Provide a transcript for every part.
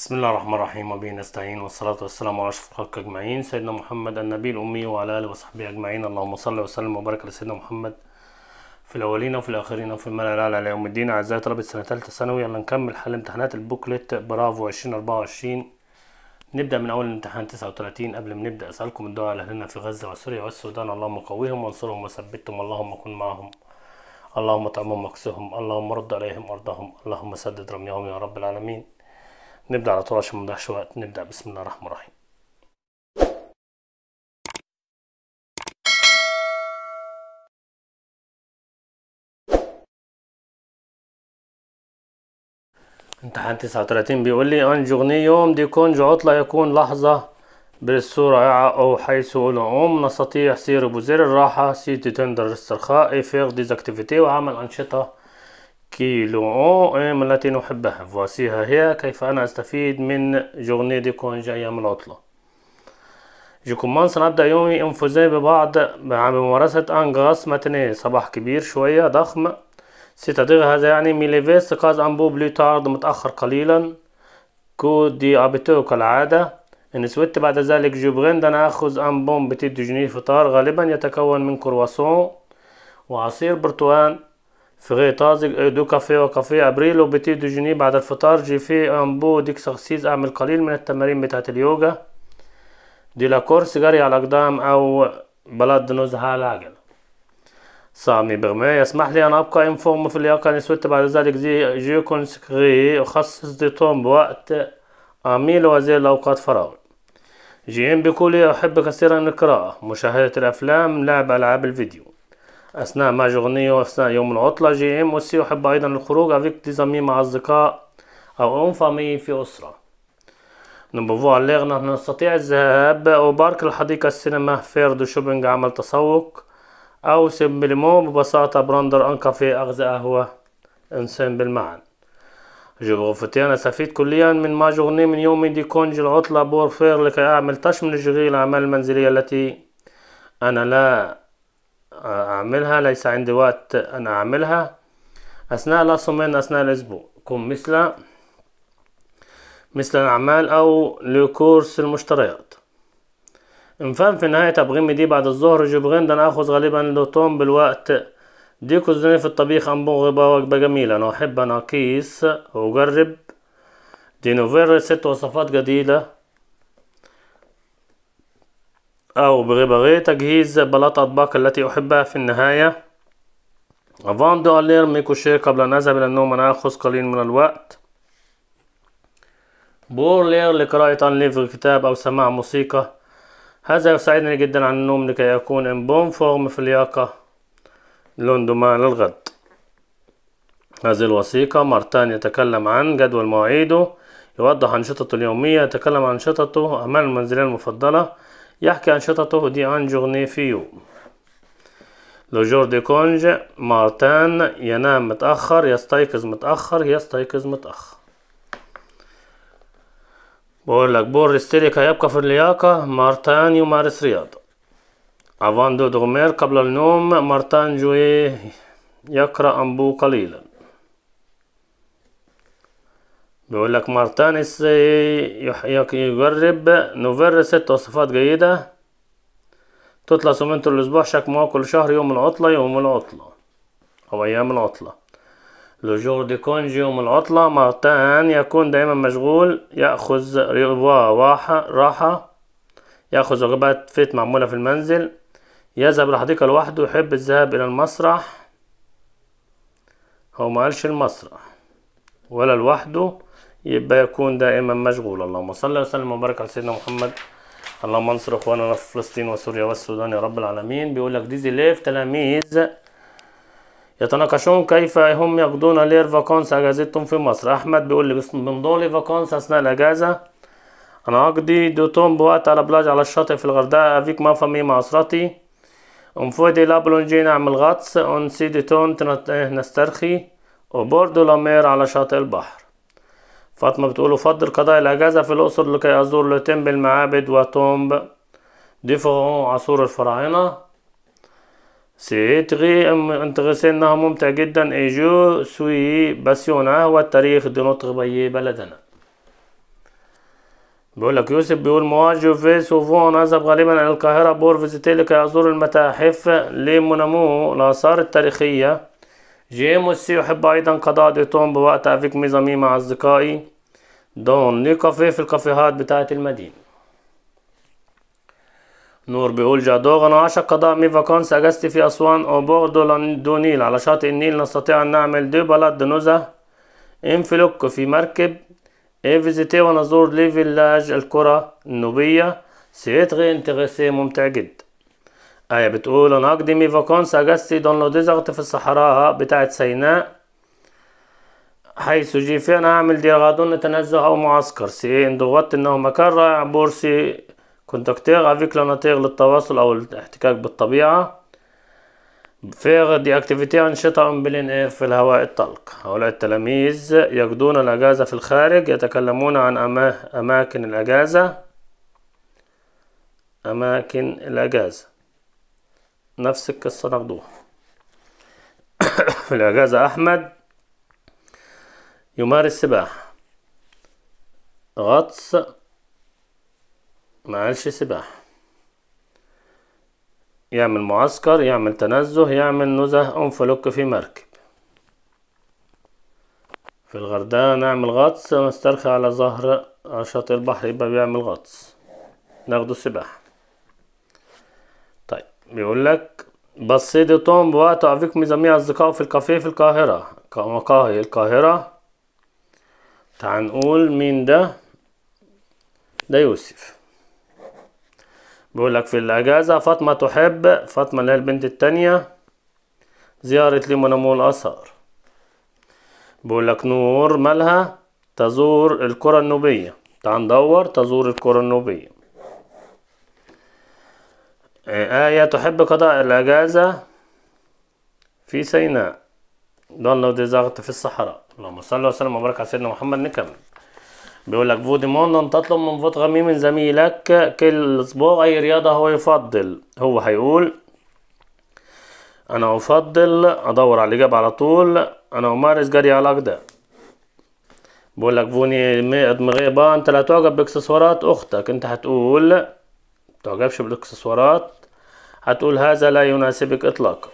بسم الله الرحمن الرحيم وبه نستعين والصلاة والسلام على أشرف الخلق أجمعين سيدنا محمد النبي الأمي وعلى آله وصحبه أجمعين اللهم صل وسلم وبارك على سيدنا محمد في الأولين وفي الآخرين وفي الملأ الأعلى على يوم الدين أعزائي طلبة سنة ثالثة ثانوي يلا نكمل حل امتحانات البوكلت برافو 2024 نبدأ من أول الامتحان 39 قبل ما نبدأ أسألكم الدعاء لأهلنا في غزة وسوريا والسودان اللهم قويهم وانصرهم وثبتهم اللهم كن معهم اللهم اطعمهم واكسهم اللهم رد عليهم أرضهم اللهم سدد رميهم يا رب العالمين نبدأ على طول عشان ما نضيعش وقت نبدأ بسم الله الرحمن الرحيم امتحان 39 بيقول لي ان جورني يوم دي كونج عطلة يكون لحظة بالصورة رائعة أو حيث العموم نستطيع سير بوزير الراحة سيتي تندر الاسترخاء إفيغ ديزاكتيفيتي وعمل أنشطة كيلو إيه، التي نحبها فواسيها هي كيف أنا أستفيد من جورني دي كونج أيام العطلة جو كومانس نبدأ يومي انفوزي ببعض بممارسة أنغاس متني صباح كبير شوية ضخم ستدغ هذا يعني ميليفيس قاز أنبو بلوتارد متأخر قليلا كو دي أبيتو كالعادة إن سويت بعد ذلك بغند أنا أخذ أنبون بتيت جنيه فطار غالبا يتكون من كرواسون وعصير برتقال فغي طازج دو كافيه وكافيه ابريل وبتي دو جوني بعد الفطار جي في امبو ديكسرسيز اعمل قليل من التمارين بتاعت اليوجا دي لاكورس جري على الاقدام او بلاد نزهة على سامي برمي يسمح لي أن أبقى إن فورم في اللياقة نسويت بعد ذلك زي جي كونسكري أخصص دي طوم بوقت أميل وزي الأوقات فراغي جيم إم بيقولي أحب كثيرا القراءة مشاهدة الأفلام لعب ألعاب الفيديو أثناء ما جورني وأثناء يوم العطلة جي إم وسي أحب أيضا الخروج أفيك ديزامي مع أصدقاء أو أون فامي في أسرة نبوفو عليغ نحن نستطيع الذهاب أو بارك الحديقة السينما فير دو شوبينج عمل تسوق أو سيمبليمو ببساطة براندر أن كافيه أغذية قهوة بالمعنى معا بروفيتي أنا استفيد كليا من ما جورني من يومي دي كونج العطلة بور فير لكي أعمل تشمل جغيل الأعمال المنزلية التي أنا لا أعملها ليس عندي وقت أنا أعملها أثناء الأسومين أثناء الأسبوع كن مثل مثل الأعمال أو لكورس المشتريات إن فهم في نهاية أبغيمي دي بعد الظهر جبغين ده أنا أخذ غالبا لوتون بالوقت دي كوزيني في الطبيخ أمبوغبا وجبة جميلة أنا أحب أنا أقيس وأجرب دي نوفير ست وصفات جديدة أو بغبغي تجهيز بلاط أطباق التي أحبها في النهاية أفان دو ألير ميكوشي قبل أن أذهب إلى النوم أنا أخذ قليل من الوقت بورلير لقراءة أن ليفر كتاب أو سماع موسيقى هذا يساعدني جدا عن النوم لكي أكون إن بون فورم في اللياقة لندما للغد هذه الوثيقة مارتان يتكلم عن جدول مواعيده يوضح أنشطته اليومية يتكلم عن أنشطته أعمال المنزلية المفضلة يحكي أنشطته دي في يوم لو جور دي كونج مارتان ينام متأخر يستيقظ متأخر يستيقظ متأخر بقول لك بور ستيريكا يبقى في اللياقة مارتان يمارس رياضة أفان دو دوغمير قبل النوم مارتان جوي يقرأ أنبو قليلا بيقول لك مارتانس إيه يجرب نوفر ست وصفات جيدة تطلع سومنتو الأسبوع مو كل شهر يوم العطلة يوم العطلة أو أيام العطلة لجور دي كونج يوم العطلة مارتان يكون دائما مشغول يأخذ راحة راحة يأخذ وجبات فيت معمولة في المنزل يذهب لحديقة لوحده يحب الذهاب إلى المسرح هو ما قالش المسرح ولا لوحده يبقى يكون دائما مشغول اللهم صل وسلم وبارك على سيدنا محمد اللهم انصر اخواننا في فلسطين وسوريا والسودان يا رب العالمين بيقول لك ديزي ليف تلاميذ يتناقشون كيف هم يقضون لير فاكونس اجازتهم في مصر احمد بيقول لي بنضوا لي فاكونس اثناء الاجازه انا اقضي دوتون بوقت على بلاج على الشاطئ في الغردقه افيك ما فامي مع اسرتي اون فودي لابلونجي نعمل غطس اون سي دي تون نسترخي وبوردو لامير على شاطئ البحر فاطمة بتقول أفضل قضاء الأجازة في الأقصر لكي أزور لتمب المعابد وتومب دي عصور الفراعنة سيتغي انتغسي انها ممتع جدا ايجو سوي باسيونا التاريخ دي نطق بي بلدنا بيقول لك يوسف بيقول مواجه في سوفون أذهب غالبا إلى القاهرة بور فيزيتي لكي أزور المتاحف لمنامو الآثار التاريخية جيم ام أحب أيضا قضاء ديتون بوقت أفيك ميزامي مع أصدقائي دون لي كافيه في الكافيهات بتاعة المدينة نور بيقول جادوغ أنا أعشق قضاء مي فاكونس أجازتي في أسوان أو بوردو دو نيل على شاطئ النيل نستطيع أن نعمل دو بلد ان انفلوك في مركب إي فيزيتي ونزور لي فيلاج القرى النوبية سيتغي انتغسي ممتع جدا آية بتقول انا أقدمي فاكونس أجستي دون ديزغت في الصحراء بتاعت سيناء حيث جي انا أعمل غادون تنزه أو معسكر سي إيه، إن دوغت إنه مكان رائع بورسي كونتاكتير أفيك لناتيغ للتواصل أو الاحتكاك بالطبيعة فيغ دي أكتيفيتي أنشطة بلين إيه في الهواء الطلق هؤلاء التلاميذ يقضون الأجازة في الخارج يتكلمون عن أما... أماكن الأجازة أماكن الأجازة نفس القصة ناخدوها في الإجازة أحمد يمارس سباحة غطس معلش سباحة يعمل معسكر يعمل تنزه يعمل نزه أنفلوك في مركب في الغردقة نعمل غطس نسترخي على ظهر شاطئ البحر يبقى بيعمل غطس ناخده سباحة بيقول لك بصيت توم بوقت وافيكم جميع أصدقائه في الكافيه في القاهرة مقاهي القاهرة تعال نقول مين ده ده يوسف بيقول لك في الأجازة فاطمة تحب فاطمة اللي هي البنت التانية زيارة لي ونمو بيقول لك نور مالها تزور الكرة النوبية تعال ندور تزور الكرة النوبية آية تحب قضاء الأجازة في سيناء دونلود ضغط في الصحراء اللهم صل وسلم وبارك على سيدنا محمد نكمل بيقول لك فوديمون أن تطلب من فوت غميم من زميلك كل أسبوع أي رياضة هو يفضل هو هيقول أنا أفضل أدور على الإجابة على طول أنا أمارس جري على ده بقول لك فوني دماغي بقى أنت لا تعجب بإكسسوارات أختك أنت هتقول تعجبش بالاكسسوارات هتقول هذا لا يناسبك اطلاقا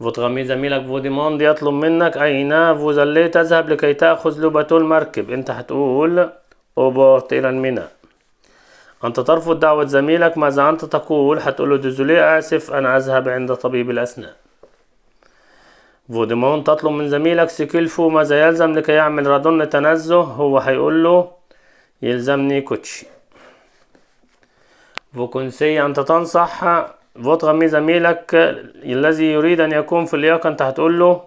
وتغمي زميلك فوديموند يطلب منك اين فوزالي تذهب لكي تاخذ لبة المركب انت هتقول اوبورت الى الميناء انت ترفض دعوة زميلك ماذا انت تقول هتقول له ديزولي اسف انا اذهب عند طبيب الاسنان فوديمون تطلب من زميلك سكيلفو ماذا يلزم لكي يعمل رادون تنزه هو هيقول له يلزمني كوتشي فوكونسي أنت تنصح فوتغمي زميلك الذي يريد أن يكون في اللياقة أنت هتقول له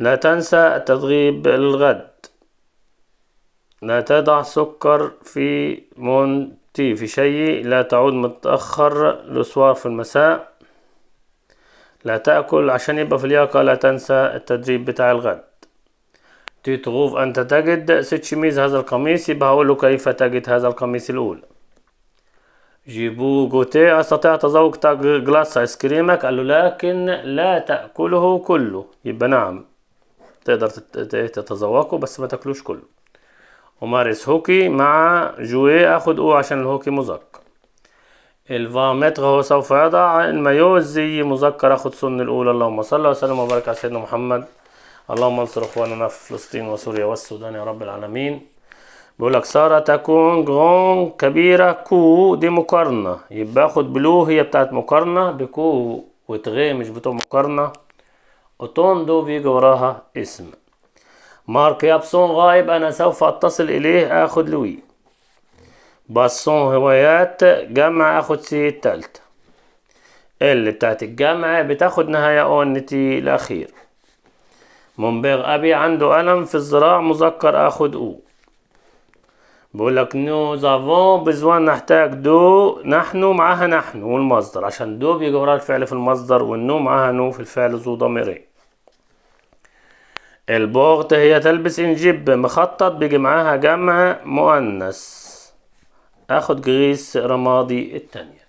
لا تنسى التدريب للغد لا تضع سكر في مونتي في شيء لا تعود متأخر لسوار في المساء لا تأكل عشان يبقى في اللياقه لا تنسى التدريب بتاع الغد تتغوف أنت تجد ستشميز هذا القميص يبقى هقول له كيف تجد هذا القميص الأول جيبو جوتي أستطيع تذوق تاج جلاس آيس كريمك قال له لكن لا تأكله كله يبقى نعم تقدر تتذوقه بس ما تاكلوش كله أمارس هوكي مع جوي أخد أو عشان الهوكي مذكر الفامتر هو سوف يضع المايو زي مذكر أخد سن الأولى اللهم صل وسلم وبارك على سيدنا محمد اللهم انصر اخواننا في فلسطين وسوريا والسودان يا رب العالمين بيقول لك سارة تكون جون كبيرة كو دي مقارنة يبقى اخد بلو هي بتاعت مقارنة بكو وتغي مش بتوع مقارنة اوتون دو بيجي وراها اسم مارك يابسون غايب انا سوف اتصل اليه اخد لوي باسون هوايات جمع اخد سي التالتة ال بتاعت الجمع بتاخد نهاية اونتي الاخير منبغ أبي عنده ألم في الذراع مذكر آخد أو بقولك نو زافون بزوان نحتاج دو نحن معاها نحن والمصدر عشان دو بيجي وراها الفعل في المصدر والنو معاها نو في الفعل ذو ضميرين البغت هي تلبس انجب مخطط بيجي معاها جمع مؤنث اخد جريس رمادي التانية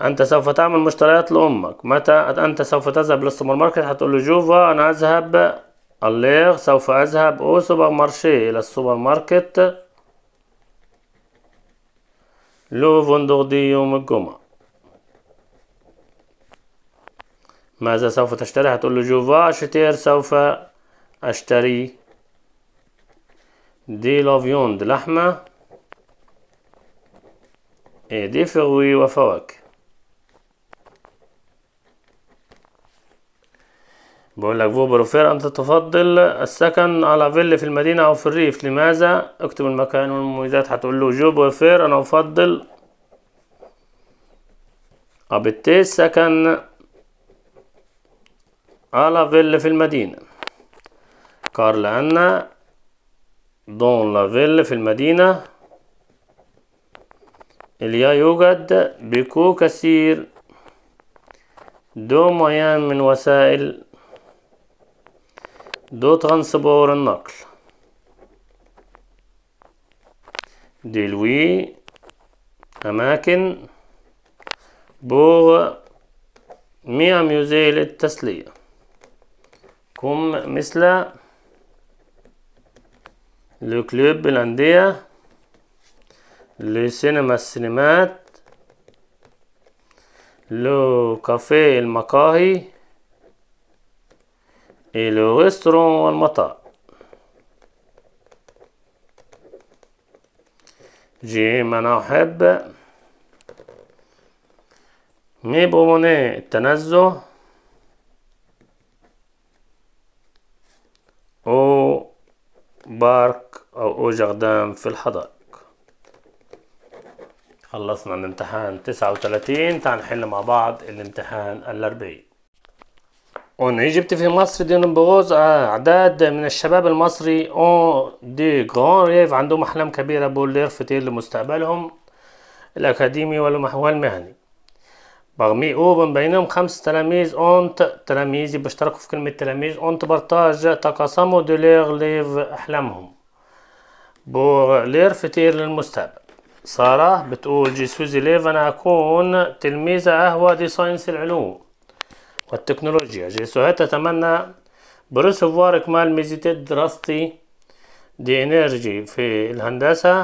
أنت سوف تعمل مشتريات لأمك متى أنت سوف تذهب للسوبر ماركت هتقول له جوفا أنا أذهب الليغ سوف أذهب أو سوبر مارشي إلى السوبر ماركت لو دي يوم الجمعة ماذا سوف تشتري هتقول له جوفا شتير سوف أشتري دي لافيوند لحمة إيه، دي فروي وفواكه بقول لك وفير أنت تفضل السكن على فيل في المدينة أو في الريف لماذا؟ اكتب المكان والمميزات هتقول له جوب وفير أنا أفضل أبتي السكن على فيل في المدينة كار لأن دون لا فيلا في المدينة اليا يوجد بيكو كثير دو ميان من وسائل دو ترانسبور النقل ديلوي أماكن بوغ ميا ميوزي للتسلية كم مثل لو كلوب الأندية لو سينما السينمات لو كافيه المقاهي et le restaurant Almata. جيم أنا أحب بوموني التنزه أو بارك أو أو جغدام في الحدائق خلصنا الامتحان تسعة وتلاتين تعال نحل مع بعض الامتحان الأربعين On Égypte في مصر دي نبغوز أعداد آه، من الشباب المصري اون دي غران ريف عندهم أحلام كبيرة فتير لمستقبلهم الأكاديمي والمهني بغمي او من بينهم خمس تلاميذ اونت تلاميذ بيشتركوا في كلمة تلاميذ اونت برتاج تقاسموا دو ليغ ليف أحلامهم بور لير فتير للمستقبل سارة بتقول جي سوزي ليف أنا أكون تلميذة اهوى دي ساينس العلوم والتكنولوجيا جيسوهات تتمنى بروسوفوار إكمال ميزة دراستي دي إنرجي في الهندسة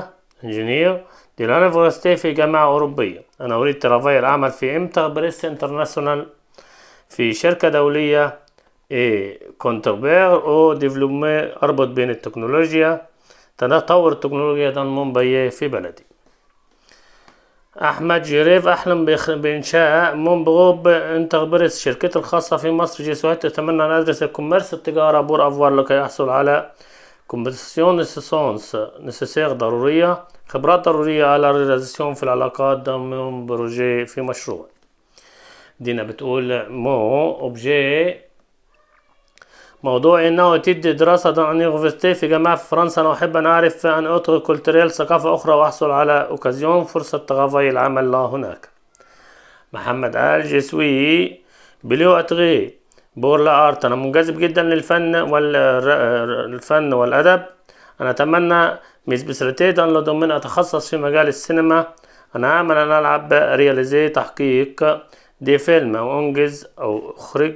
إنجينير دي لانفورستي في جامعة أوروبية أنا أريد ترافاي العمل في إمتا بريس انترناسيونال في شركة دولية إيه، كونتربير أو ديفلوبمي أربط بين التكنولوجيا تطور التكنولوجيا دان مومباي في بلدي أحمد جريف أحلم بإنشاء منبغوب انتربريس شركته الخاصة في مصر سويت تتمنى أن أدرس الكوميرس التجارة بور أفوار لكي أحصل على كومبنسيون نيسيسونس نسيسير ضرورية خبرات ضرورية على ريزيسيون في العلاقات دامون بروجي في مشروع دينا بتقول مو أوبجي موضوع انه تدي دراسة عن يوغوفستي في جامعة في فرنسا انا احب ان اعرف ان اترك كولتريال ثقافة اخرى واحصل على اوكازيون فرصة تغافي العمل لا هناك محمد قال جسوي بليو اتغي بور لا ارت انا منجذب جدا للفن والفن والادب انا اتمنى ميز بسرتيت ان لدومين اتخصص في مجال السينما انا اعمل ان العب رياليزي تحقيق دي فيلم او انجز او اخرج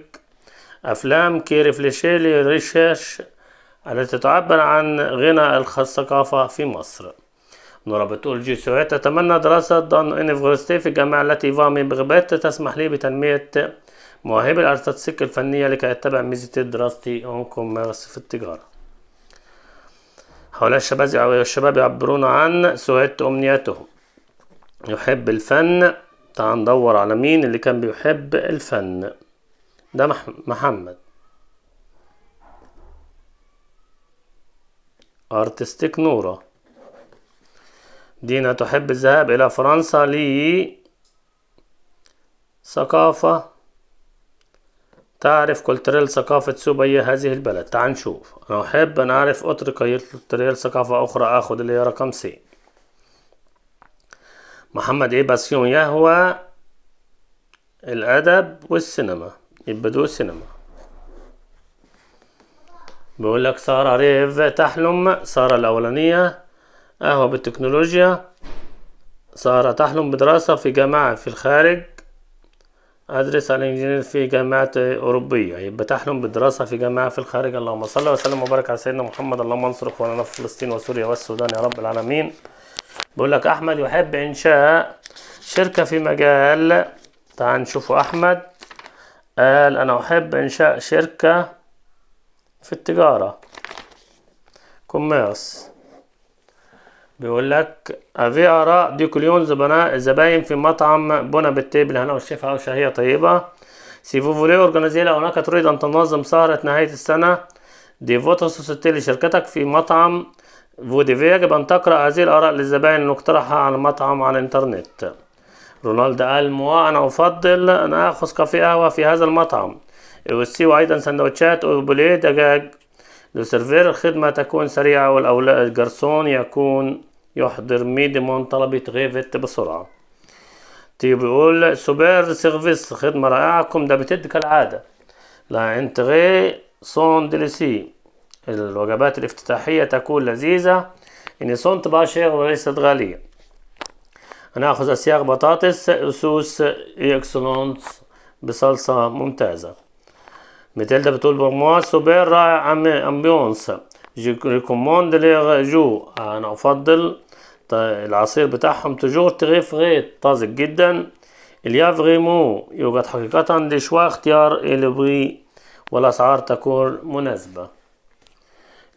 أفلام فليشيلي ريشاش التي تعبر عن غنى الثقافة في مصر نورا جي سويت أتمنى دراسة دون انيفغرستي في الجامعة التي فامي بغبات تسمح لي بتنمية مواهب الأرتستيك الفنية لكي أتبع ميزة دراستي أونكم مارس في التجارة هؤلاء الشباب الشباب يعبرون عن سويت أمنياتهم يحب الفن تعال ندور على مين اللي كان بيحب الفن ده محمد أرتستيك نورة دينا تحب الذهاب إلى فرنسا لي ثقافة تعرف كولتريل ثقافة سوبيا هذه البلد تعال نشوف أنا أحب أن أعرف أطر كولتريل ثقافة أخرى أخذ اللي هي رقم سي محمد إيه باسيون يهوى الأدب والسينما دول سينما بقول لك سارة ريف تحلم سارة الأولانية قهوة بالتكنولوجيا سارة تحلم بدراسة في جامعة في الخارج أدرس على إنجينير في جامعة أوروبية يبقى تحلم بالدراسة في جامعة في الخارج اللهم صل وسلم وبارك على سيدنا محمد اللهم انصر إخواننا في فلسطين وسوريا والسودان يا رب العالمين بقول لك أحمد يحب إنشاء شركة في مجال تعال نشوفه أحمد قال أنا أحب إنشاء شركة في التجارة كوميرس بيقول لك أفي آراء دي كليون زبناء الزباين في مطعم بنا بالتيبل هنا والشيف وشهية طيبة سي فوفولي أورجانيزي هناك تريد أن تنظم سهرة نهاية السنة دي فوتو سوسيتي لشركتك في مطعم فوديفي يجب أن تقرأ هذه الآراء للزبائن المقترحة على المطعم على الإنترنت رونالد قال موا أنا أفضل أن آخذ كافي قهوة في هذا المطعم يوسيو أيضا سندوتشات وبوليه دجاج لسيرفير الخدمة تكون سريعة والأولاد الجرسون يكون يحضر ميديمون طلبة غيفت بسرعة تي طيب، بيقول سوبر سيرفيس خدمة رائعة كم ده بتد كالعادة لا غي سون ديليسي الوجبات الافتتاحية تكون لذيذة إن سون تبقى شير وليست غالية هناخذ اسياغ بطاطس أسوس إكسلونس بصلصة ممتازة ده بتقول بموا سوبر رائع أمبيونس ريكوموند لي جو أنا أفضل العصير بتاعهم تجور تغيف غيت طازج جدا اليا فريمو يوجد حقيقة شوا اختيار بغي والأسعار تكون مناسبة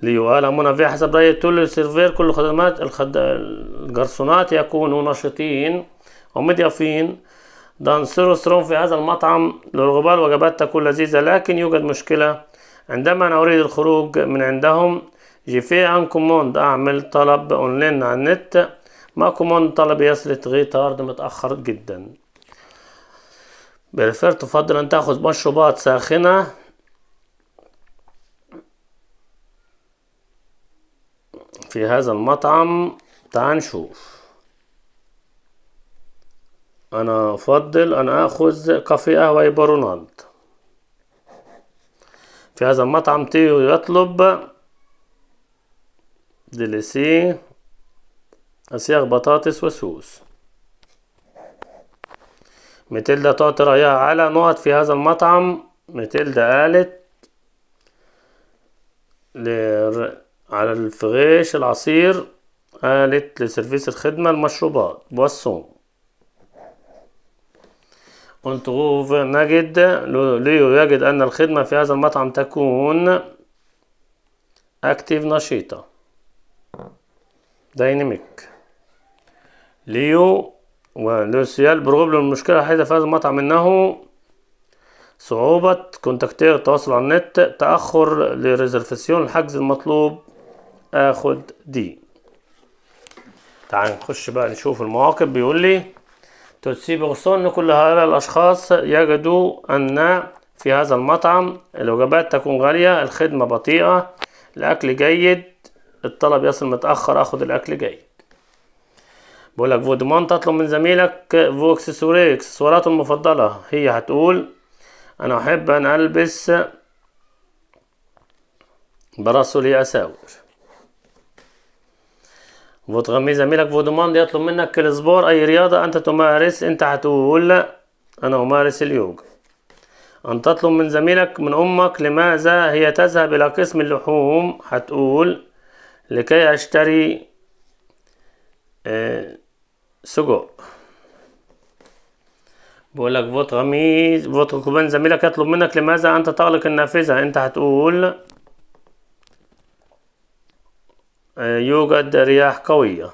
ليو آل في حسب رأي تول السيرفير كل الخدمات الخد... الجرسونات يكونوا نشيطين ومضيافين سترون في هذا المطعم للغبار وجبات تكون لذيذة لكن يوجد مشكلة عندما أنا أريد الخروج من عندهم جيفي ان كوموند أعمل طلب أونلاين على النت ما كوموند طلب يصل تغيتارد متأخر جدا بريفير تفضل أن تأخذ مشروبات ساخنة في هذا المطعم تعال نشوف انا افضل ان اخذ كافي قهوة برونالد في هذا المطعم تيو يطلب ديليسي أسياغ بطاطس وسوس متلدا تعطي رأيها على نقط في هذا المطعم متلدا قالت لر... على الفغيش العصير آلة لسيرفيس الخدمة المشروبات بوسون on trouve نجد ليو يجد أن الخدمة في هذا المطعم تكون أكتيف نشيطة دايناميك ليو ولوسيال بروبل المشكلة الوحيدة في هذا المطعم إنه صعوبة كونتاكتير التواصل على النت تأخر لريزرفاسيون الحجز المطلوب اخد دي تعال نخش بقى نشوف المواقف بيقول لي توتسيبي غصن كل هؤلاء الأشخاص يجدوا أن في هذا المطعم الوجبات تكون غالية الخدمة بطيئة الأكل جيد الطلب يصل متأخر أخد الأكل جيد بقول لك فودمان تطلب من زميلك فو اكسسوري اكسسواراته المفضلة هي هتقول أنا أحب أن ألبس براسولي أساوي وتغميه زميلك فودومان يطلب منك كل اسبوع اي رياضة انت تمارس انت هتقول لا انا امارس اليوجا ان تطلب من زميلك من امك لماذا هي تذهب الى قسم اللحوم هتقول لكي اشتري آه، سجق بقول لك فوت غميز فوت كوبان زميلك يطلب منك لماذا انت تغلق النافذة انت هتقول آه، يوجد رياح قوية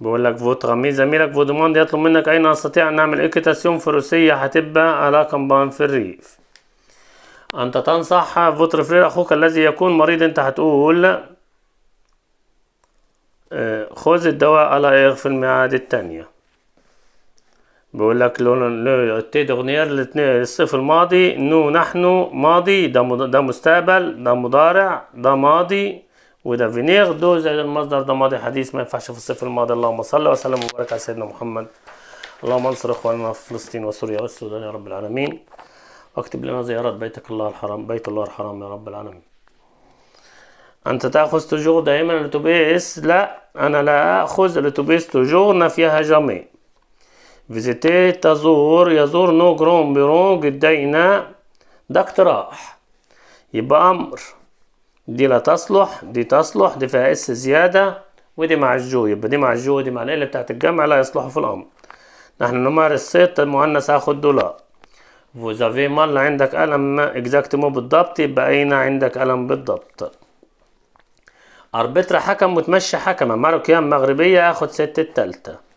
بقول لك فوت غميز زميلك فودموند يطلب منك أين أستطيع أن أعمل إكيتاسيون فروسية هتبقى على كمبان في الريف أنت تنصح فوت ريفرير أخوك الذي يكون مريض أنت هتقول آه، خذ الدواء على إغ في الميعاد التانية بقول لك تي دغنيير الصيف الماضي نو نحن ماضي ده ده مستقبل ده مضارع ده ماضي وده فينيغ دو زائد المصدر ده ماضي حديث ما ينفعش في الصيف الماضي اللهم صل وسلم وبارك على سيدنا محمد اللهم انصر اخواننا في فلسطين وسوريا والسودان يا رب العالمين واكتب لنا زيارات بيتك الله الحرام بيت الله الحرام يا رب العالمين أنت تأخذ تجور دائما الاتوبيس لا أنا لا أخذ الاتوبيس توجور نفيها جميل فيزيتي تزور يزور نو جرون بيرون قدينا ده اقتراح يبقى أمر دي لا تصلح دي تصلح دي فيها اس زيادة ودي مع الجو يبقى دي مع الجو ودي مع الاله بتاعت الجمع لا يصلح في الأمر نحن نمارس ست المؤنث هاخد دولار vous avez عندك ألم اكزاكتمو بالضبط يبقى أين عندك ألم بالضبط اربيترا حكم وتمشي حكمة ماروكيان مغربية هاخد ست التالتة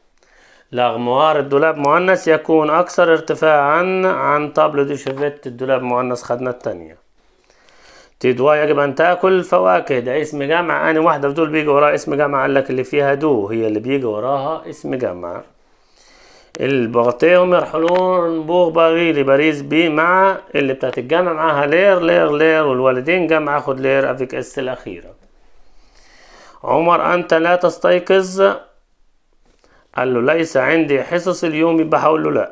لاغموار الدولاب مؤنث يكون أكثر ارتفاعا عن طابلو دي شيفيت الدولاب مؤنث خدنا التانية دوا يجب أن تأكل فواكه ده اسم جمع أنا واحدة في دول بيجي وراها اسم جمع قال لك اللي فيها دو هي اللي بيجي وراها اسم جمع البغطيهم يرحلون بوغ باغي باريس بي مع اللي بتاعت الجمع معاها لير لير لير والوالدين جمع خد لير أفيك اس الأخيرة عمر أنت لا تستيقظ قال له ليس عندي حصص اليوم يبقى هقول له لا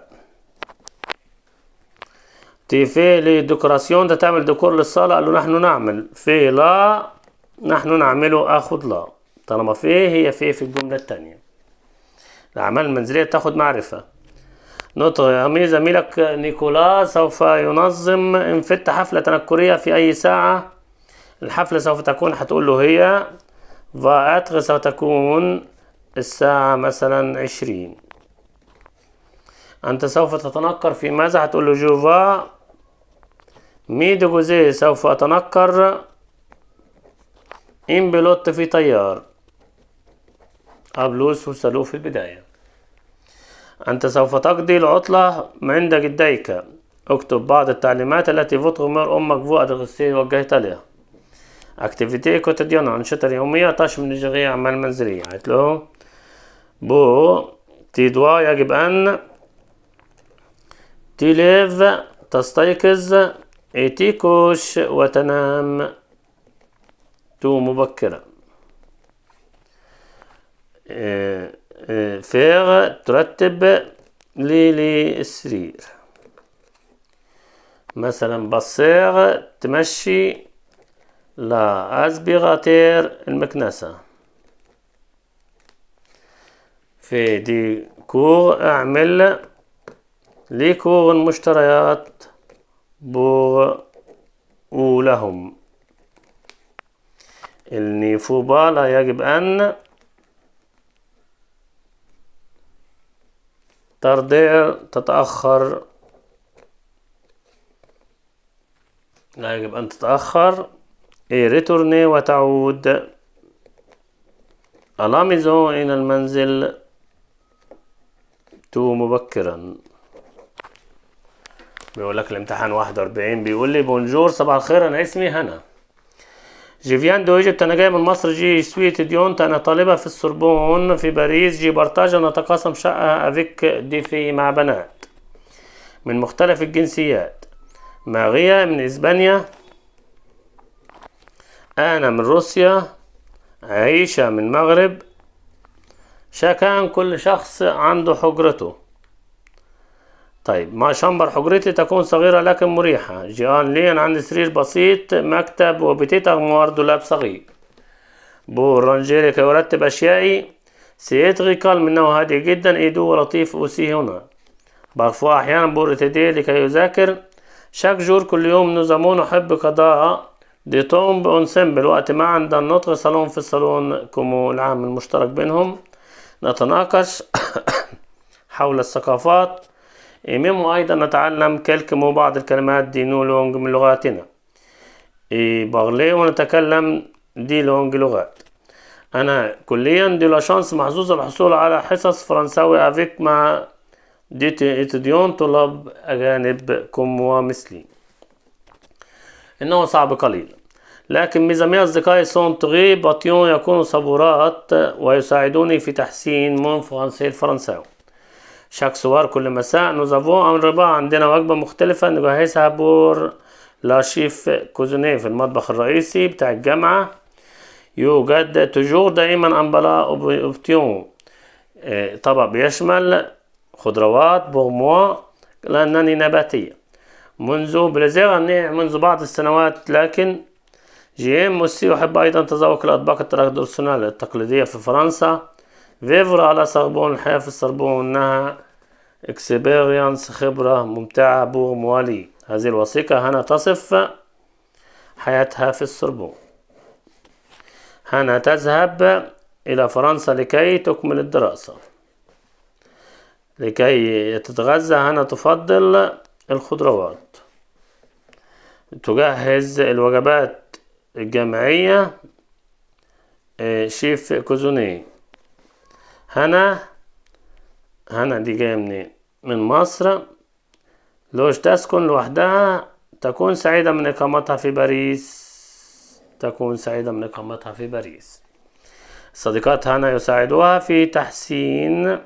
تي في لي ديكوراسيون ده تعمل ديكور للصالة قال له نحن نعمل في لا نحن نعمله اخد لا طالما في هي في في الجملة التانية الأعمال المنزلية تاخد معرفة نطق يا زميلك نيكولا سوف ينظم انفت حفلة تنكرية في أي ساعة الحفلة سوف تكون هتقول له هي فاتغ سوف تكون الساعة مثلا عشرين أنت سوف تتنكر في ماذا هتقول له جوفا ميدو جوزي جوزيه سوف أتنكر إن بلوت في طيار أبلوس وسلو في البداية أنت سوف تقضي العطلة عند جديك اكتب بعض التعليمات التي فوتغمر أمك فو أدغسي وجهت لها اكتيفيتي كوتيديان أنشطة يومية تشمل جغي أعمال منزلية قالت له بو تي دوا يجب أن تليف تستيقظ تيكوش وتنام تو مبكرة إيه، إيه، فيغ ترتب ليلي السرير مثلا بصيغ تمشي لا أزبغتير المكنسة في دي كور أعمل لي كور المشتريات بور ولهم بالا يجب أن تردير تتأخر لا يجب أن تتأخر ريتورني وتعود الاميزون إلى المنزل تو مبكرا بيقول لك الامتحان 41 بيقول لي بونجور صباح الخير انا اسمي هنا جيفيان دو ايجيبت انا جاي من مصر جي سويت ديونت انا طالبه في السربون في باريس جي بارتاج انا تقاسم شقه افيك دي في مع بنات من مختلف الجنسيات ماغية من اسبانيا انا من روسيا عيشة من المغرب شكان كل شخص عنده حجرته طيب ما شمبر حجرتي تكون صغيرة لكن مريحة جيان لين عندي سرير بسيط مكتب وبتيتغ موار دولاب صغير بور رانجيري كي أرتب أشيائي غيكال منه هادئ جدا إيدو لطيف أوسي هنا بارفو أحيانا بور رتدي لكي يذاكر شاك جور كل يوم نزمون أحب قضاء دي تومب أنسمبل وقت ما عندنا نطق صالون في الصالون كومو العام المشترك بينهم نتناقش حول الثقافات مما أيضا نتعلم كلكم بعض الكلمات دي نولونج من لغاتنا بغلي ونتكلم دي لونج لغات أنا كليا دي لاشانس محظوظ الحصول على حصص فرنساوي أفيك مع دي اتديون طلاب أجانب كم ومثلي إنه صعب قليلا لكن ميزامي أصدقائي سون تغي باتيون يكونوا صبورات ويساعدوني في تحسين مون فرنسي الفرنساوي شاك سوار كل مساء نوزافون أم ربع عندنا وجبة مختلفة نجهزها بور لاشيف كوزوني في المطبخ الرئيسي بتاع الجامعة يوجد توجور دائما أمبلا أوبتيون طبق بيشمل خضروات بورموا لأنني نباتية منذ بلزيغ منذ بعض السنوات لكن جيم موسي يحب أيضا تذوق الأطباق التراكدورسونال التقليدية في فرنسا فيفر على صربون الحياة في الصربون أنها اكسبيرينس خبرة ممتعة بور موالي هذه الوثيقة هنا تصف حياتها في الصربون هنا تذهب إلى فرنسا لكي تكمل الدراسة لكي تتغذى هنا تفضل الخضروات تجهز الوجبات الجمعية آه، شيف كوزونيه هنا هنا دي جاية منين إيه؟ من مصر لوش تسكن لوحدها تكون سعيدة من إقامتها في باريس تكون سعيدة من إقامتها في باريس صديقات هنا يساعدوها في تحسين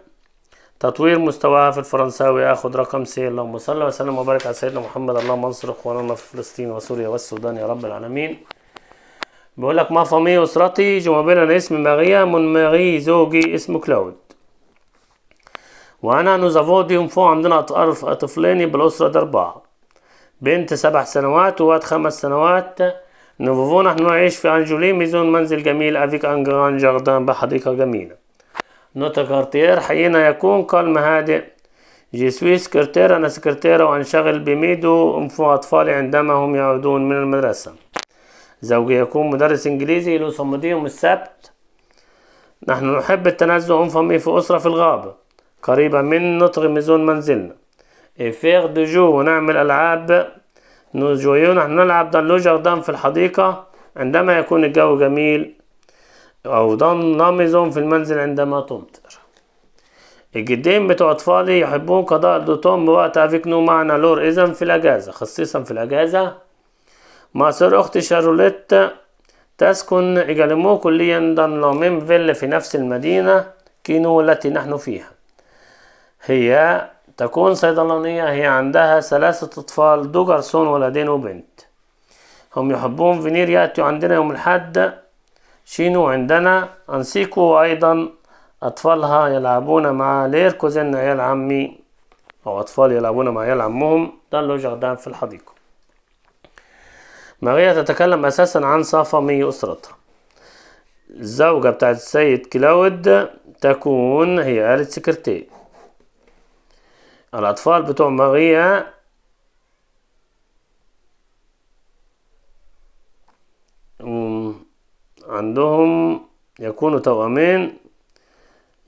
تطوير مستواها في الفرنساوي اخد رقم سي اللهم صل وسلم وبارك على سيدنا محمد اللهم انصر اخواننا في فلسطين وسوريا والسودان يا رب العالمين بيقول لك ما فامي أسرتي جمع أنا اسمي ماريا من ماري زوجي اسمه كلاود وأنا دي انفو عندنا طفلين بالأسرة ده أربعة بنت سبع سنوات وواد خمس سنوات نوفو نحن نعيش في أنجولي ميزون منزل جميل أفيك أن جران جاردان بحديقة جميلة نوتا كارتير حينا يكون كلمة هادئ جي سويس كارتير أنا سكرتيرة وأنشغل بميدو أنفو أطفالي عندما هم يعودون من المدرسة زوجي يكون مدرس إنجليزي له صمديهم السبت نحن نحب التنزه عن فمي في أسرة في الغابة قريبة من نطق ميزون منزلنا إفير دو جو ونعمل ألعاب جويو نحن نلعب دان لو جاردان في الحديقة عندما يكون الجو جميل أو دان ميزون في المنزل عندما تمطر الجدين بتوع أطفالي يحبون قضاء الدوتون بوقت أفيكنو معنا لور إذن في الأجازة خصيصا في الأجازة مع أختي شاروليت تسكن إجاليمو كليا لومين فيل في نفس المدينة كينو التي نحن فيها هي تكون صيدلانية هي عندها ثلاثة أطفال دو جرسون ولدين وبنت هم يحبون فينير يأتي عندنا يوم الحد شينو عندنا أنسيكو وأيضا أطفالها يلعبون مع ليركوزين عيال عمي أو أطفال يلعبون مع عيال عمهم دان اللي في الحديقة ما هي تتكلم أساسا عن مي أسرتها الزوجة بتاعت السيد كلاود تكون هي آلة سكرتير الأطفال بتوع ماريا عندهم يكونوا توأمين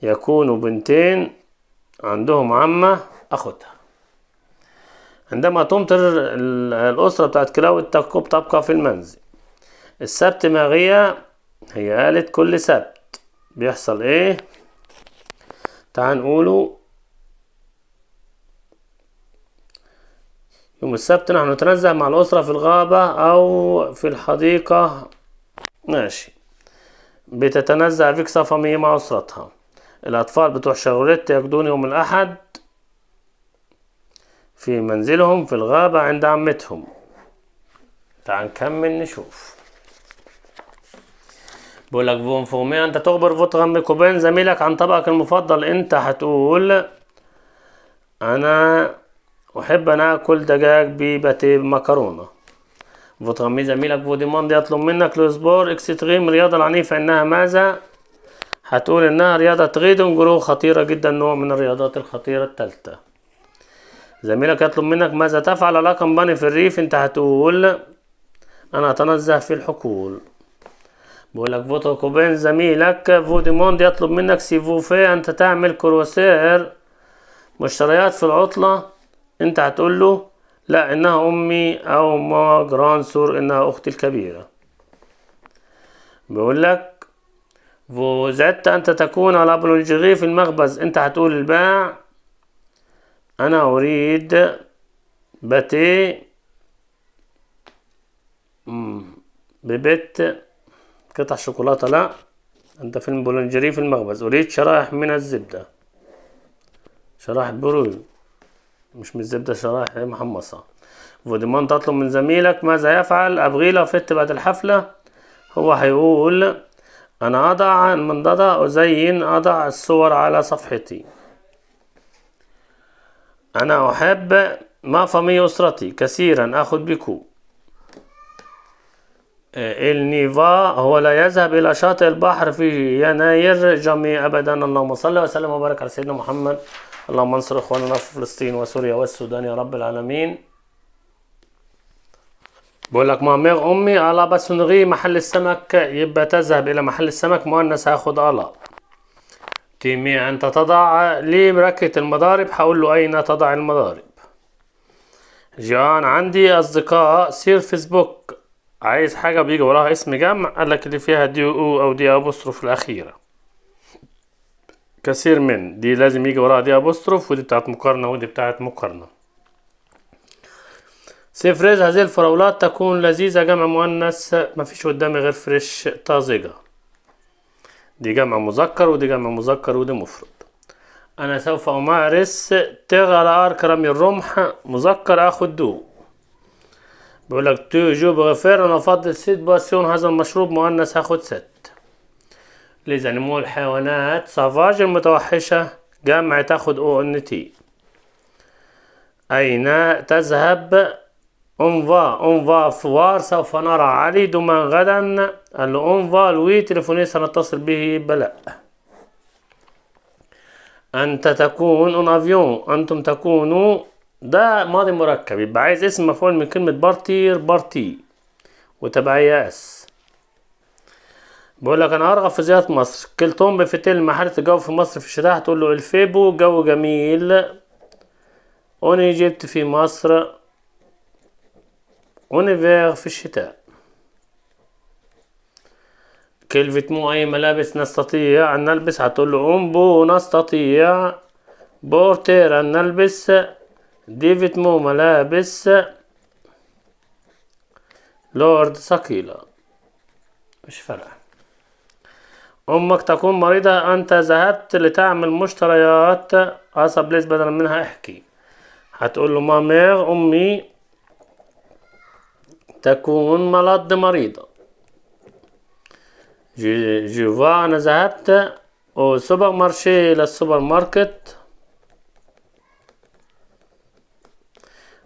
يكونوا بنتين عندهم عمة أخوتها عندما تمطر الأسرة بتاعت كلاود تبقى في المنزل السبت ماغية هي قالت كل سبت بيحصل ايه تعال نقوله يوم السبت نحن نتنزه مع الأسرة في الغابة أو في الحديقة ماشي بتتنزه فيك صفمية مع أسرتها الأطفال بتوع شغلت يقضون يوم الأحد في منزلهم في الغابة عند عمتهم تعال نكمل نشوف بقولك فون فومي انت تخبر فوت غمك وبين زميلك عن طبقك المفضل انت هتقول انا احب ان اكل دجاج بباتي مكرونه فوت غمي زميلك ديموند يطلب منك لسبور اكستريم رياضه العنيفه انها ماذا هتقول انها رياضه غيدن جرو خطيره جدا نوع من الرياضات الخطيره الثالثه زميلك يطلب منك ماذا تفعل لا كمباني في الريف انت هتقول انا اتنزه في الحقول بقول لك فوتو كوبين زميلك فوديموند يطلب منك سيفوفي انت تعمل كروسير مشتريات في العطلة انت هتقول له لا انها امي او ما جرانسور انها اختي الكبيرة بيقول لك انت تكون على بلونجيغي في المخبز انت هتقول الباع أنا أريد باتيه ببت قطع شوكولاتة لا أنت في البولنجري في المخبز أريد شرائح من الزبدة شرائح برول مش من الزبدة شرائح محمصة فوديمون تطلب من زميلك ماذا يفعل أبغي له فت بعد الحفلة هو هيقول أنا أضع المنضدة أزين أضع الصور على صفحتي أنا أحب ما فامي أسرتي كثيرا أخذ بكو آه، النيفا هو لا يذهب إلى شاطئ البحر في يناير جميع أبدا اللهم صل وسلم وبارك على سيدنا محمد اللهم انصر إخواننا في فلسطين وسوريا والسودان يا رب العالمين بقول لك ما أمي على بسنغي محل السمك يبقى تذهب إلى محل السمك مؤنس هاخد ألا انت تضع ليه بركة المضارب هقول له أين تضع المضارب جان عندي أصدقاء سير فيسبوك عايز حاجة بيجي وراها اسم جمع قال لك اللي فيها دي أو أو دي أبوستروف الأخيرة كثير من دي لازم يجي وراها دي أبوستروف ودي بتاعت مقارنة ودي بتاعت مقارنة سير فريز هذه الفراولات تكون لذيذة جمع مؤنث مفيش قدامي غير فريش طازجة دي جمع مذكر ودي جمع مذكر ودي مفرد أنا سوف أمارس تغرار كرمي الرمح مذكر أخد دو بيقول لك جو بغفير أنا أفضل ست باسيون هذا المشروب مؤنث هاخد ست لذا نمو الحيوانات سافاج المتوحشة جمع تاخد أو إن تي أين تذهب On va, on va voir سوف نرى علي دومان غدا قال له on va لوي تليفوني سنتصل به بلا أنت تكون اون افيون أنتم تكونوا ده ماضي مركب يبقى عايز اسم مفعول من كلمة بارتير بارتي وتبعية اس بقول لك انا ارغب في زيارة مصر كلتون بفتيل محارة الجو في مصر في الشتاء هتقول له الفيبو جو جميل اوني جبت في مصر اونيفير في الشتاء فيتمو أي ملابس نستطيع أن نلبس هتقول له أمبو نستطيع بورتير أن نلبس فيتمو ملابس لورد ثقيلة مش فارقة أمك تكون مريضة أنت ذهبت لتعمل مشتريات عصب ليس بدلا منها احكي هتقول له مامير أمي تكون ملد مريضة جوا أنا ذهبت أو سوبر مارشي إلى السوبر ماركت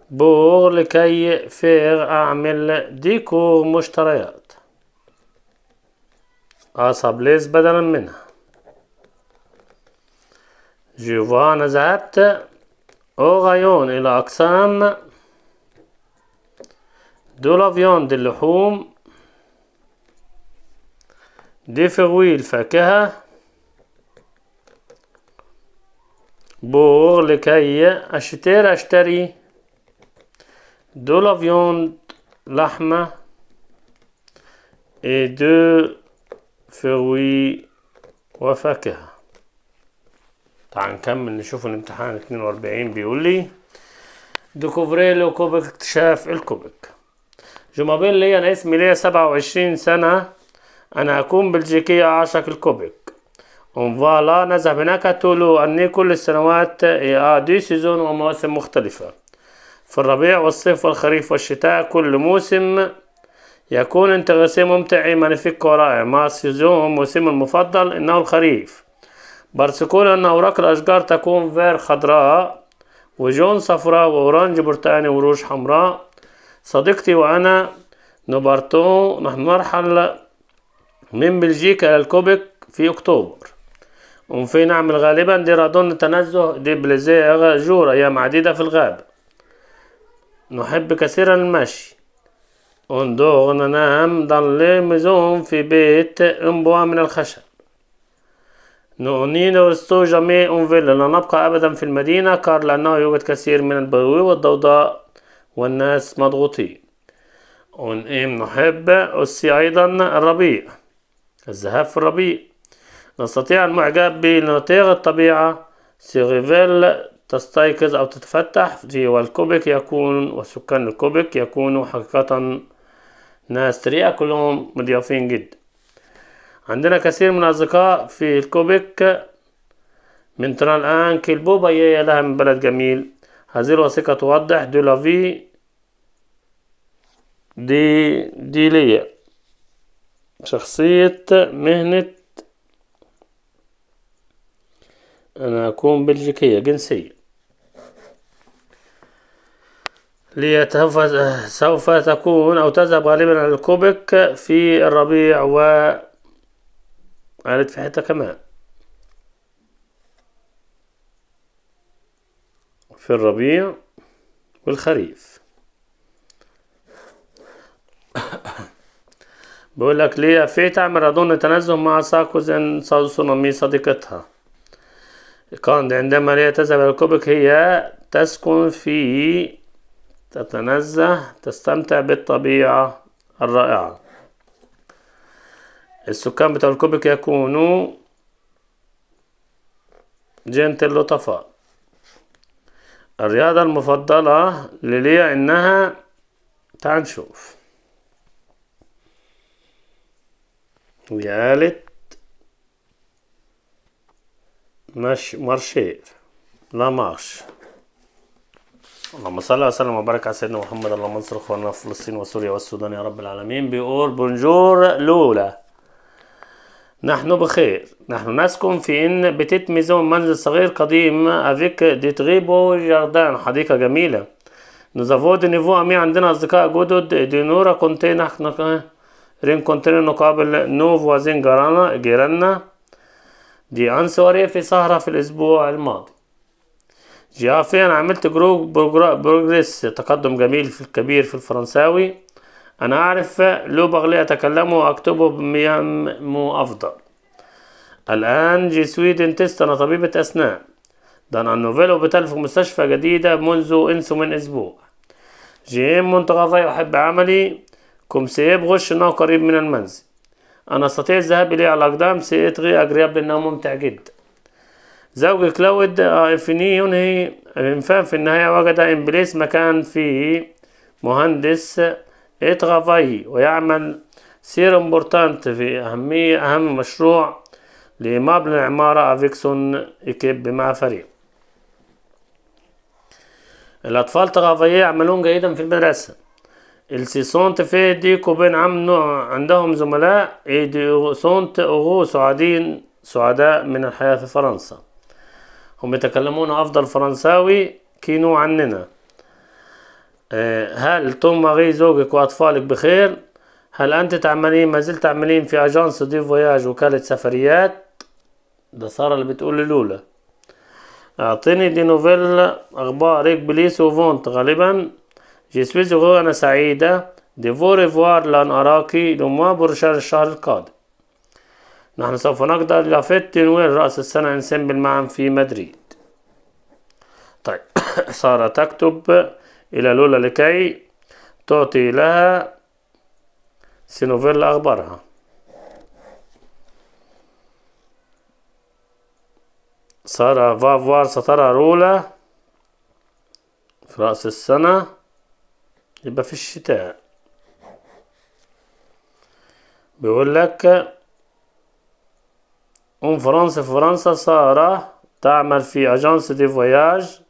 بور لكي فير أعمل ديكور مشتريات أصب ليز بدلا منها جوا أنا ذهبت أو غيون إلى أقسام دو فيوند اللحوم دي فروي الفاكهة بور لكي أشتري أشتري دو لافيوند لحمة اي دو فروي وفاكهة تعال نكمل نشوف الامتحان 42 بيقول لي لو كوبك اكتشاف الكوبك جمابيل ليا انا اسمي ليا سبعة وعشرين سنة انا اكون بلجيكية اعشق الكوبيك اون فوالا نذهب هناك تولو أني كل السنوات دي سيزون ومواسم مختلفة في الربيع والصيف والخريف والشتاء كل موسم يكون انتغاسي ممتع منفك ورائع مع سيزون موسم المفضل إنه الخريف برسكون أن أوراق الأشجار تكون فير خضراء وجون صفراء وأورانج برتقاني وروج حمراء صديقتي وأنا نوبرتو نحن نرحل من بلجيكا إلى الكوبك في أكتوبر وفي نعمل غالبا دي رادون تنزه دي بلزيغ جور أيام عديدة في الغابة نحب كثيرا المشي وندوغ ننام دان لي في بيت انبوا من الخشب نؤنين رستو جميع أنفيل لا نبقى أبدا في المدينة كار لأنه يوجد كثير من البغوي والضوضاء والناس مضغوطين ايم نحب أسي أيضا الربيع الذهاب في الربيع نستطيع المعجب بنتائج الطبيعة سيغيفيل تستيقظ أو تتفتح والكوبك يكون وسكان الكوبك يكونوا حقيقة ناس تريئة كلهم مضيافين جدا عندنا كثير من الأصدقاء في الكوبك من ترى الآن كلبوبا لها من بلد جميل هذه الوثيقة توضح دولافي دي ديليا شخصية مهنة أنا أكون بلجيكية جنسية سوف تكون أو تذهب غالبا على الكوبك في الربيع و قالت في حتة كمان في الربيع والخريف بقول لك ليه في تعمل رادون تنزه مع ساكوزن سالسونومي صديقتها كان عندما ليه تذهب إلى الكوبك هي تسكن في تتنزه تستمتع بالطبيعة الرائعة السكان بتوع الكوبك يكونوا جنتل لطفاء الرياضة المفضلة لليا إنها تعال نشوف مش مارشير لا مارش اللهم صل وسلم وبارك على سيدنا محمد اللهم انصر اخواننا في فلسطين وسوريا والسودان يا رب العالمين بيقول بونجور لولا نحن بخير نحن نسكن في إن بتيت ميزون منزل صغير قديم افيك دي تغيبو جاردان حديقة جميلة نزافو دي نيفو امي عندنا أصدقاء جدد دينورا نورا نحن رينكونترينو نقابل نو فوازين جيرانا جيراننا دي عنصرية في سهرة في الأسبوع الماضي جغرافيا أنا عملت جروب بروجريس تقدم جميل في الكبير في الفرنساوي أنا أعرف لو بغلي أتكلمه وأكتبه بميامه أفضل الآن جي سويدن تيست أنا طبيبة أسنان ده أنا النوفيلو بتلف في مستشفى جديدة منذ إنسو من أسبوع جي منتقضي أحب عملي سيب غش انه قريب من المنزل انا استطيع الذهاب اليه على سي اتغي اجريب لانه ممتع جدا زوج كلاود إفني آه، ينهي انفان في النهاية وجد امبليس مكان فيه مهندس اتغافاي ويعمل سير امبورتانت في أهمية أهم مشروع لإيماب العمارة أفيكسون إكيب مع فريق الأطفال تغافاي يعملون جيدا في المدرسة السيسونت في دي كوبين عملوا عندهم زملاء اي سونت اوغو سعادين سعداء من الحياة في فرنسا هم يتكلمون أفضل فرنساوي كينو عننا آه، هل توم ماري زوجك وأطفالك بخير؟ هل أنت تعملين ما زلت تعملين في أجانس دي فواياج وكالة سفريات؟ ده سارة اللي بتقول لولا أعطيني دي نوفيل اخبارك إيه، بليس وفونت غالبا Je suis heureux Anna Saïda de vous revoir l'an لن أراك لما برشا Charles القادم نحن سوف نقدر إلى لفت تنوير رأس السنة نسم بالمعن في مدريد طيب سارة تكتب إلى لولا لكي تعطي لها سينوفيل أخبارها سارة فافوار سترى رولا في رأس السنة يبقى في الشتاء بيقول لك اون فرنسا فرنسا سارة تعمل في اجانس دي فواياج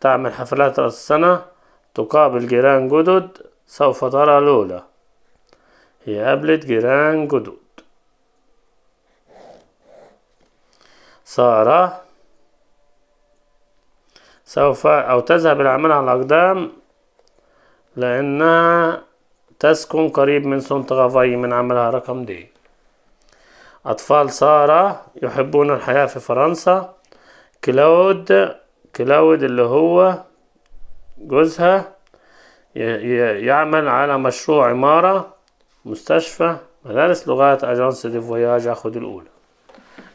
تعمل حفلات رأس السنة تقابل جيران جدد سوف ترى لولا هي قابلت جيران جدد سارة سوف أو تذهب العمل على الأقدام لأنها تسكن قريب من سونت غافاي من عملها رقم دي أطفال سارة يحبون الحياة في فرنسا كلاود كلاود اللي هو جوزها يعمل على مشروع عمارة مستشفى مدارس لغات أجانس دي فوياج أخذ الأولى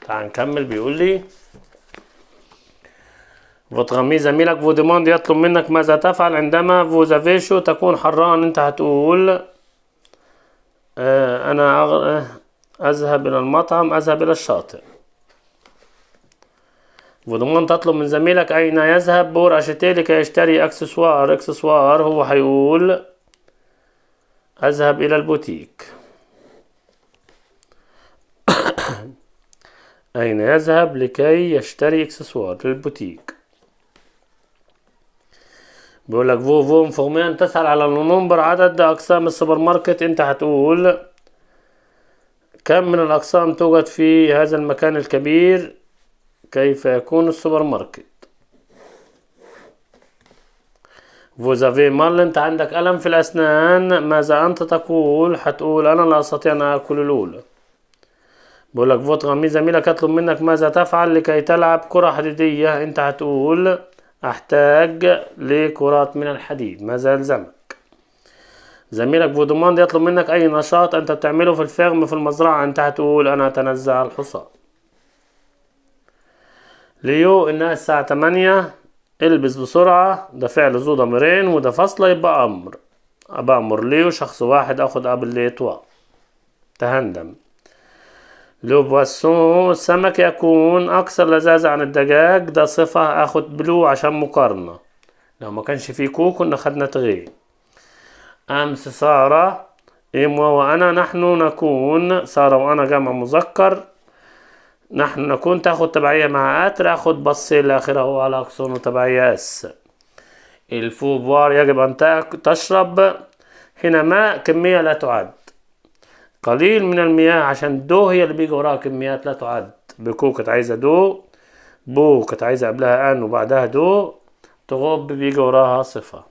تعال نكمل بيقول لي Votre ami Zamilak vous demande يطلب منك ماذا تفعل عندما vous avez chaud تكون حران أنت هتقول أنا أذهب إلى المطعم أذهب إلى الشاطئ فودمون تطلب من زميلك أين يذهب بور أشتي لكي يشتري إكسسوار إكسسوار هو هيقول أذهب إلى البوتيك أين يذهب لكي يشتري إكسسوار للبوتيك بيقول لك فو فو فوميا تسأل على النمبر عدد أقسام السوبر ماركت أنت هتقول كم من الأقسام توجد في هذا المكان الكبير كيف يكون السوبر ماركت فوزافي مال أنت عندك ألم في الأسنان ماذا أنت تقول هتقول أنا لا أستطيع أن آكل الأولى بقول لك فوت غمي زميلك يطلب منك ماذا تفعل لكي تلعب كرة حديدية أنت هتقول أحتاج لكرات من الحديد ماذا يلزمك زميلك فودوماند يطلب منك أي نشاط أنت بتعمله في الفغم في المزرعة أنت هتقول أنا أتنزع الحصان الحصى ليو إنها الساعة تمانية البس بسرعة ده فعل ذو ضميرين وده فصل يبقى أمر أبقى أمر ليو شخص واحد أخد قبل ليتوا تهندم لو بواسون السمك يكون أكثر لذاذة عن الدجاج ده صفة آخد بلو عشان مقارنة لو ما كانش فيه كو كنا خدنا تغي أمس سارة إم إيه وأنا نحن نكون سارة وأنا جمع مذكر نحن نكون تاخد تبعية مع أتر أخد بصي هو على اكسون تبعية أس الفوبوار يجب أن تشرب ماء كمية لا تعد قليل من المياه عشان دو هي اللي بيجي وراها كميات لا تعد بكو كانت عايزة دو بو كانت عايزة قبلها أن وبعدها دو تغب بيجي وراها صفة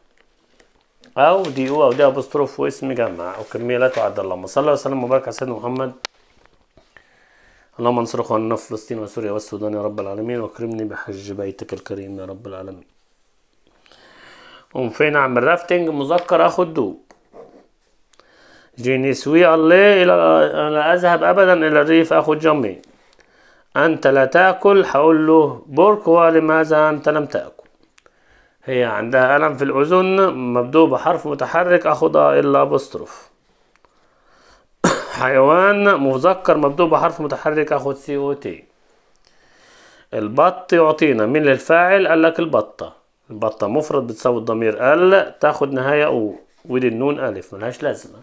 أو دي أو أو دي أبوستروف واسم جمع وكمية لا تعد اللهم صل وسلم وبارك على سيدنا محمد اللهم انصر اخواننا في فلسطين وسوريا والسودان يا رب العالمين واكرمني بحج بيتك الكريم يا رب العالمين قوم فين اعمل رافتنج مذكر اخد دو جينيسوي الله إلى أنا أذهب أبدا إلى الريف أخذ جمي أنت لا تأكل هقول له بوركوا لماذا أنت لم تأكل هي عندها ألم في الأذن مبدو بحرف متحرك أخذها إلا أبوستروف حيوان مذكر مبدو بحرف متحرك أخد سي أو تي البط يعطينا من الفاعل قال لك البطة البطة مفرد بتساوي الضمير ال تاخد نهاية أو ودي النون ألف ملهاش لازمة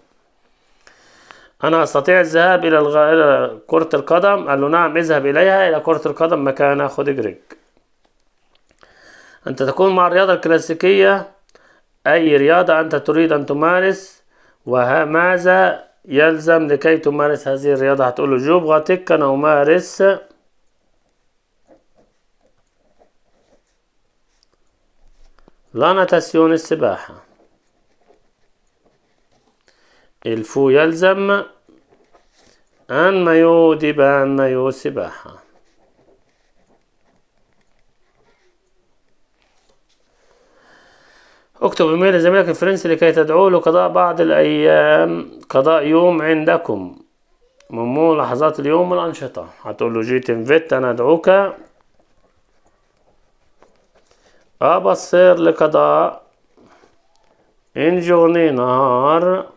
أنا أستطيع الذهاب إلى الغ... إلى كرة القدم قال له نعم اذهب إليها إلى كرة القدم مكان خد جريج أنت تكون مع الرياضة الكلاسيكية أي رياضة أنت تريد أن تمارس وماذا يلزم لكي تمارس هذه الرياضة هتقول له غاتيك أنا أمارس لانتاسيون السباحة الفو يلزم أن مايو دي بقى مايو سباحة اكتب ايميل لزميلك الفرنسي لكي تدعوه لقضاء بعض الأيام قضاء يوم عندكم مو لحظات اليوم والأنشطة هتقول له جيت انفيت أنا أدعوك أبصر لقضاء إن جورني نهار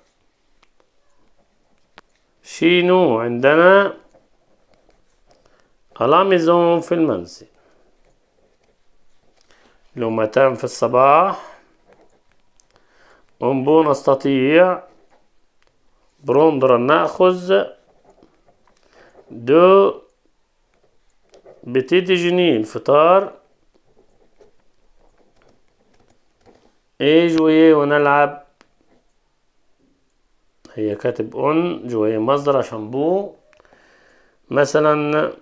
شينو عندنا ألاميزون في المنزل لومتان في الصباح أمبو نستطيع بروندر نأخذ دو بتي ديجيني الفطار اي جوية ونلعب هي كاتب اون جوايا مصدر شامبو مثلا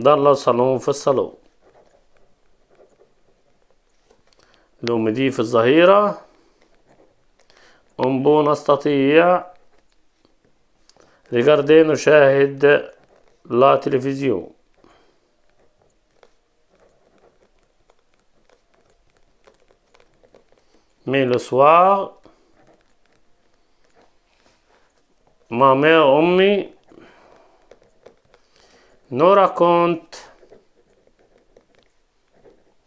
ضل صالون في الصالون الأم دي في الظهيرة أمبو نستطيع ريغاردي نشاهد لا تلفزيون مي لو سوار ماما e أمي نورا كونت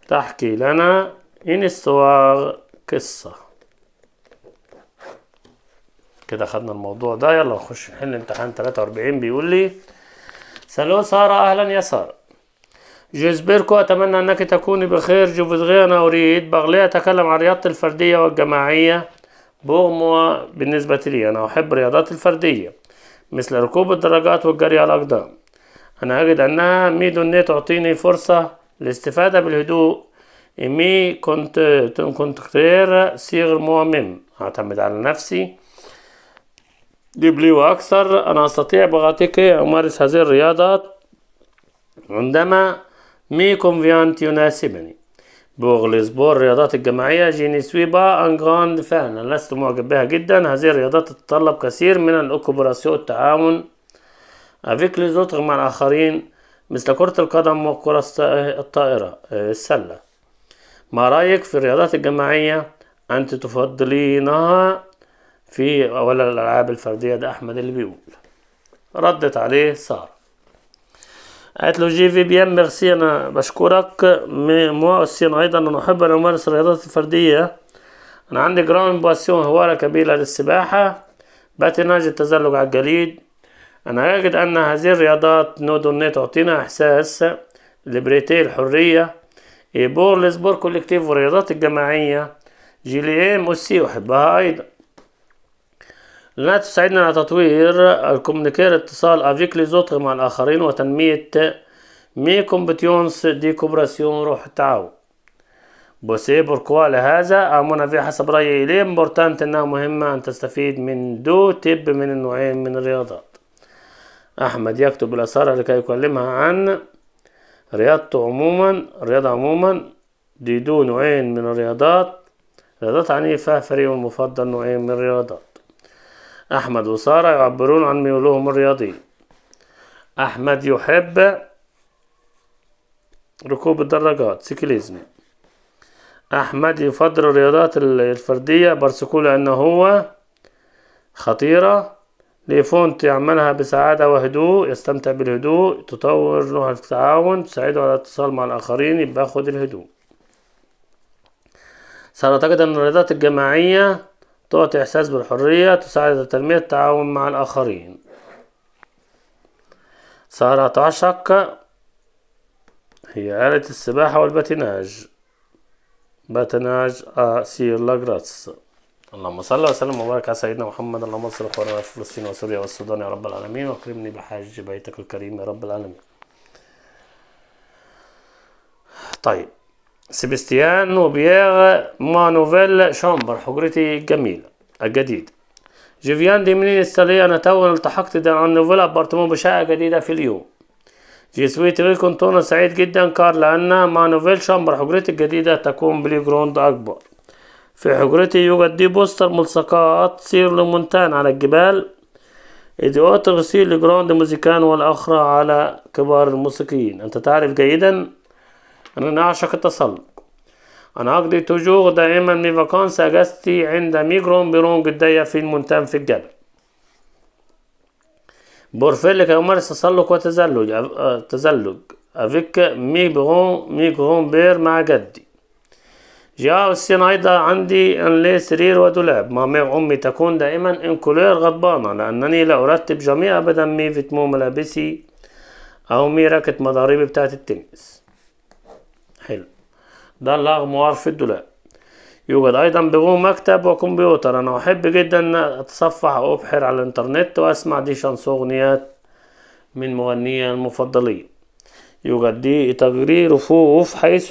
تحكي لنا إن الصور قصة كده خدنا الموضوع ده يلا نخش نحل امتحان 43 بيقول لي سلو سارة أهلا يا سارة جيزبيركو أتمنى أنك تكوني بخير جوفزغي أنا أريد بغلي أتكلم عن رياضة الفردية والجماعية بأغمى بالنسبة لي أنا أحب الرياضات الفردية مثل ركوب الدراجات والجري على الأقدام أنا أجد أنها ميدو أن تعطيني فرصة للاستفادة بالهدوء إمي كنت كنت كتير صيغ مؤمن أعتمد على نفسي دبلي وأكثر أنا أستطيع بغاتك أمارس هذه الرياضات عندما مي كونفيانت يناسبني بوغلسبور الرياضات الجماعية جيني سويبا أن جراند فان لست معجب بها جدا هذه الرياضات تتطلب كثير من الأوكوبراسيون التعاون أفيك لزوتر مع الآخرين مثل كرة القدم وكرة الطائرة آه، السلة ما رأيك في الرياضات الجماعية أنت تفضلينها في ولا الألعاب الفردية ده أحمد اللي بيقول ردت عليه سارة قالت آية له جي في بيان ميرسي انا بشكرك موا الصين ايضا انا احب ان امارس الرياضات الفرديه انا عندي جراوند باسيون هواره كبيره للسباحه باتيناج التزلج على الجليد انا اجد ان هذه الرياضات نودوني تعطينا احساس ليبريتي الحريه ايبور لسبور كولكتيف والرياضات الجماعيه ام اوسي إيه، احبها ايضا ما تساعدنا على تطوير الكومنيكير اتصال افيك ليزوتر مع الاخرين وتنمية مي كومبتيونس دي كوبراسيون روح التعاون بوسي بوركوا لهذا امون في حسب رأيي ليه امبورتانت انها مهمة ان تستفيد من دو تب من النوعين من الرياضات احمد يكتب الاثارة لكي يكلمها عن رياضته عموما الرياضة عموما دي دو نوعين من الرياضات رياضات عنيفة فريق المفضل نوعين من الرياضات أحمد وسارة يعبرون عن ميولهم الرياضي أحمد يحب ركوب الدراجات سيكليزم أحمد يفضل الرياضات الفردية بارسكولا أن هو خطيرة ليفونت يعملها بسعادة وهدوء يستمتع بالهدوء تطور نوع التعاون تساعده على الاتصال مع الآخرين يبقى خد الهدوء سارة أن الرياضات الجماعية تعطي إحساس بالحرية تساعد على تنمية التعاون مع الآخرين سهرة عشق هي آلة السباحة والباتيناج باتيناج سير لاجراتس اللهم صل وسلم وبارك على سيدنا محمد اللهم انصر اخواننا في فلسطين وسوريا والسودان يا رب العالمين واكرمني بحج بيتك الكريم يا رب العالمين طيب سيبستيان بيير ما نوفيل شامبر حجرتي الجميلة الجديد جيفيان دي منين استلي أنا تو التحقت ده عن نوفيل أبارتمون بشقة جديدة في اليوم جي سويت ريكونت أنا سعيد جدا كار لأن مع نوفيل شامبر حجرتي الجديدة تكون بلي جروند أكبر في حجرتي يوجد دي بوستر ملصقات سير لمونتان على الجبال إدوات تغسيل لجراند موزيكان والأخرى على كبار الموسيقيين أنت تعرف جيدا أنا نعشق التسلق أنا أقضي توجور دائما مي فاكونس أجازتي عند ميجرون برونج الضيق في المونتان في الجبل بورفيلك يمارس تسلق وتزلج آه، تزلج أفيك ميجرون ميجرون بير مع جدي جاء السين أيضا عندي أن لي سرير ودولاب مع أمي تكون دائما كولير غضبانة لأنني لا أرتب جميع أبدا مي فيتمو ملابسي أو مي راكت مضاربي بتاعت التنس حلو ده الأغموار في الدولاب يوجد أيضا بجو مكتب وكمبيوتر أنا أحب جدا أن أتصفح وأبحر على الإنترنت وأسمع دي شانس أغنيات من مغنية المفضلين يوجد دي تقرير رفوف حيث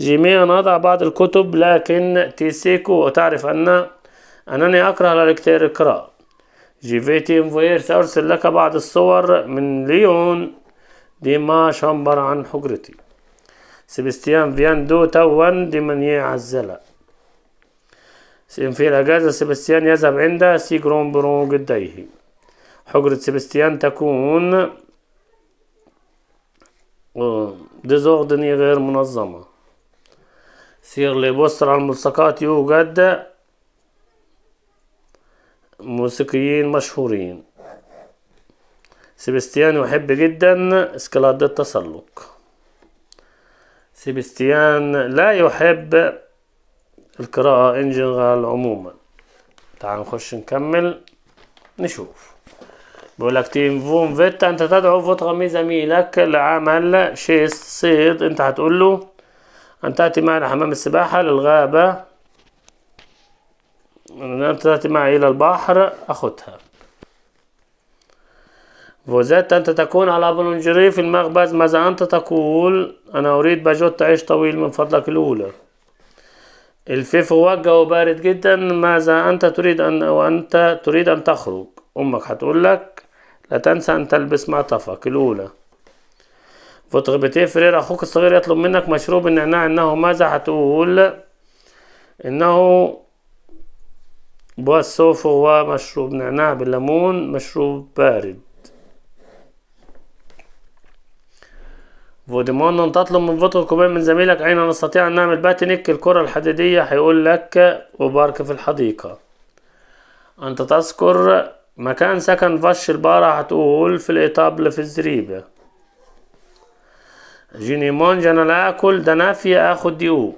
جميعا نضع بعض الكتب لكن تيسيكو وتعرف أن أنني أكره الكتير القراءة جيفيتي انفوير سأرسل لك بعض الصور من ليون ديما شامبر عن حجرتي دو فياندو توا ديمونيي عزلة في الأجازة سيبستيان يذهب عند جرون برون قديه حجرة سيبستيان تكون ديزوردني غير منظمة سير لبوستر على الملصقات يوجد موسيقيين مشهورين سيبستيان يحب جدا اسكلاد التسلق سيبستيان لا يحب القراءة إن جنرال عموما تعال نخش نكمل نشوف بقولك فون فيت أنت تدعو فتغمي زميلك لعمل شيء صيد أنت هتقول له أن تأتي معنا حمام السباحة للغابة أن تأتي معي إلى البحر أخدها فوزيت أنت تكون على بلونجري في المخبز ماذا أنت تقول أنا أريد باجوت عيش طويل من فضلك الأولى الفيف وجه وبارد جدا ماذا أنت تريد أن وأنت تريد أن تخرج أمك هتقول لك لا تنسى أن تلبس معطفك الأولى فتغبتيه فرير أخوك الصغير يطلب منك مشروب النعناع إنه ماذا هتقول إنه بوس هو مشروب نعناع بالليمون مشروب بارد فوديمون أن تطلب من فوتو كوبين من زميلك أين نستطيع أن نعمل باتنك الكرة الحديدية هيقول لك وبارك في الحديقة أنت تذكر مكان سكن فش البارة هتقول في الاطابل في الزريبة جيني مونج أنا لا أكل دنافي آخد ديو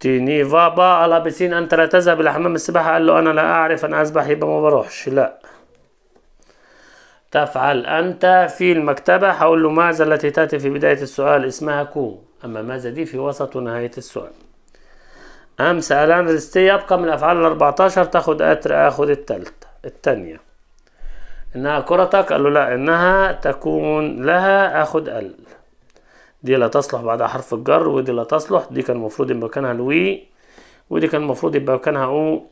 تيني فابا على بسين أنت لا تذهب إلى حمام السباحة قال له أنا لا أعرف أن أسبح يبقى ما بروحش لأ تفعل أنت في المكتبة هقول له ماذا التي تأتي في بداية السؤال اسمها كو أما ماذا دي في وسط ونهاية السؤال أمس ألان رستي يبقى من الأفعال الأربعتاشر تاخد أتر آخد التالتة التانية إنها كرتك قال له لا إنها تكون لها آخد ال دي لا تصلح بعد حرف الجر ودي لا تصلح دي كان المفروض يبقى مكانها الوي ودي كان المفروض يبقى مكانها او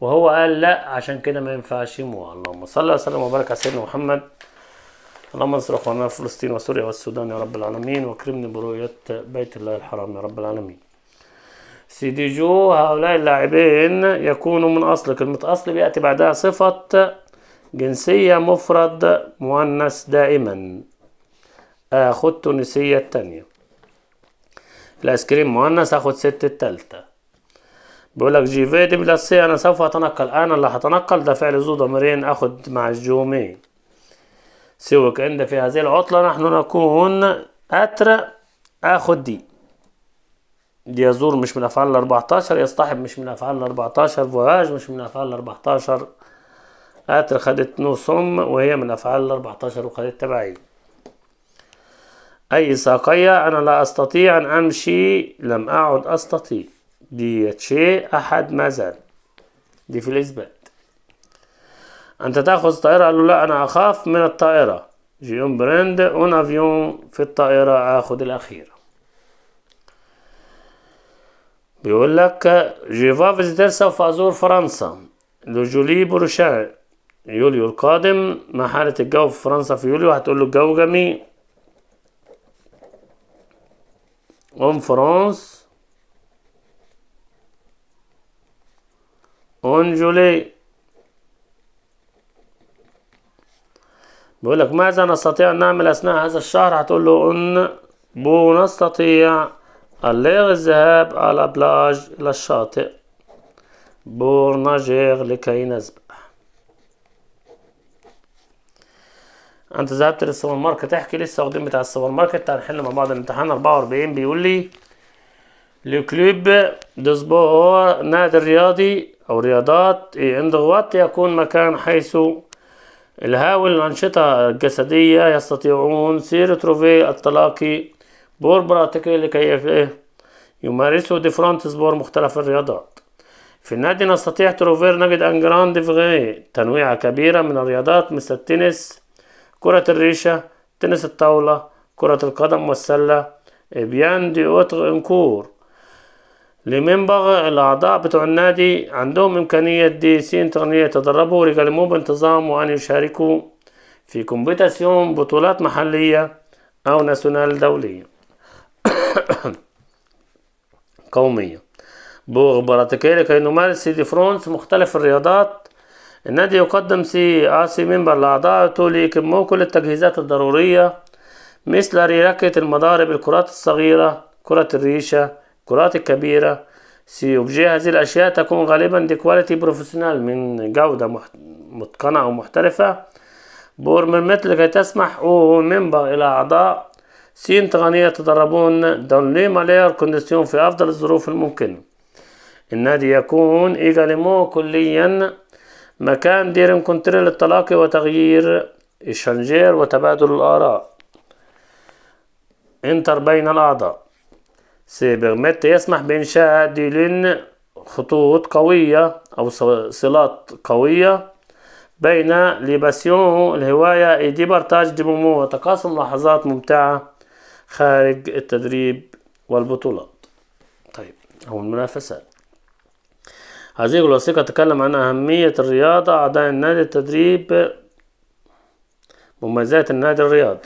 وهو قال لا عشان كده ما ينفعش يموع اللهم صل وسلم وبارك على سيدنا محمد اللهم انصر اخواننا في فلسطين وسوريا والسودان يا رب العالمين واكرمني برؤية بيت الله الحرام يا رب العالمين سيدي جو هؤلاء اللاعبين يكونوا من أصل كلمة أصل بيأتي بعدها صفة جنسية مفرد مؤنث دائما آخد تونسية التانية الآيس كريم مؤنث آخد ست التالتة بقول لك جي في دي بلس سي انا سوف اتنقل انا اللي هتنقل ده فعل زو ضميرين اخد مع الجومي سوك عند في هذه العطلة نحن نكون اتر اخد دي دي يزور مش من افعال الاربعتاشر يصطحب مش من افعال الاربعتاشر فواج مش من افعال الاربعتاشر اتر خدت نو سوم وهي من افعال الاربعتاشر وخدت تبعي أي ساقية أنا لا أستطيع أن أمشي لم أعد أستطيع دي شيء أحد زال دي في الإثبات أنت تأخذ طائرة قال له لا أنا أخاف من الطائرة جيون برند أون أفيون في الطائرة آخد الأخيرة بيقول لك جيفا فيزيتير سوف أزور فرنسا جولي بروشان يوليو القادم ما حالة الجو في فرنسا في يوليو هتقول له الجو جميل اون فرونس أنجلي بيقول لك ماذا نستطيع أن نعمل أثناء هذا الشهر هتقول له أن بو نستطيع الليغ الذهاب على بلاج إلى الشاطئ بور ناجيغ لكي نسبح أنت ذهبت للسوبر ماركت احكي لي السواقين بتاع السوبر ماركت تعال نحل مع بعض الامتحان 44 بيقول لي لو كلوب دو سبور نادي رياضي أو رياضات عند الغواط يكون مكان حيث الهاوي الأنشطة الجسدية يستطيعون سير روفي التلاقي براتيكي لكي إيه، يمارسوا ديفرانت سبور مختلف الرياضات في النادي نستطيع تروفير نجد أن جراند فغي تنويعة كبيرة من الرياضات مثل التنس كرة الريشة تنس الطاولة كرة القدم والسلة بيان دي اوتر انكور لمنبغ الأعضاء بتوع النادي عندهم إمكانية دي سين تقنية يتدربوا ويقلموا بانتظام وأن يشاركوا في كومبيتاسيون بطولات محلية أو ناسيونال دولية قومية بغبرتكي لكي نمارس سيدي فرونس مختلف الرياضات النادي يقدم سي آسي منبر تولي ليكموا كل التجهيزات الضرورية مثل رياكة المضارب الكرات الصغيرة كرة الريشة الكرات الكبيرة سي اوبجي هذه الأشياء تكون غالبا دي كواليتي بروفيشنال من جودة متقنة أو محترفة مثل كي تسمح ومنبغ إلى أعضاء سين تغنية يتدربون دون لي مالير كونديسيون في أفضل الظروف الممكنة النادي يكون إيجاليمو كليا مكان دير انكونتري للتلاقي وتغيير الشنجير وتبادل الآراء انتر بين الأعضاء سيبرمت يسمح بإنشاء ديلين خطوط قوية أو صلات قوية بين ليباسيون الهواية اي بارتاج دي مومو وتقاسم لحظات ممتعة خارج التدريب والبطولات طيب أو المنافسات هذه الوثيقة تتكلم عن أهمية الرياضة أعضاء النادي التدريب مميزات النادي الرياضي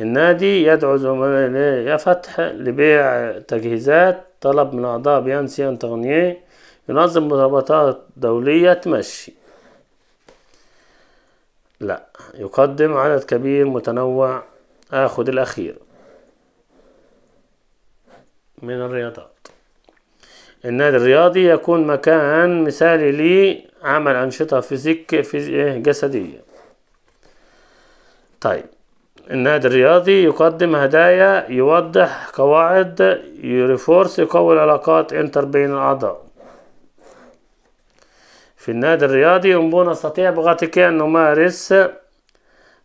النادي يدعو زملائه فتح لبيع تجهيزات طلب من أعضاء بيان سيان تغنيه ينظم مسابقات دولية تمشي لا يقدم عدد كبير متنوع آخد الأخير من الرياضات النادي الرياضي يكون مكان مثالي لعمل أنشطة فيزيك إيه، جسدية طيب النادي الرياضي يقدم هدايا يوضح قواعد يريفورس يقوي العلاقات انتر بين الأعضاء في النادي الرياضي ينبون نستطيع بغتك أن نمارس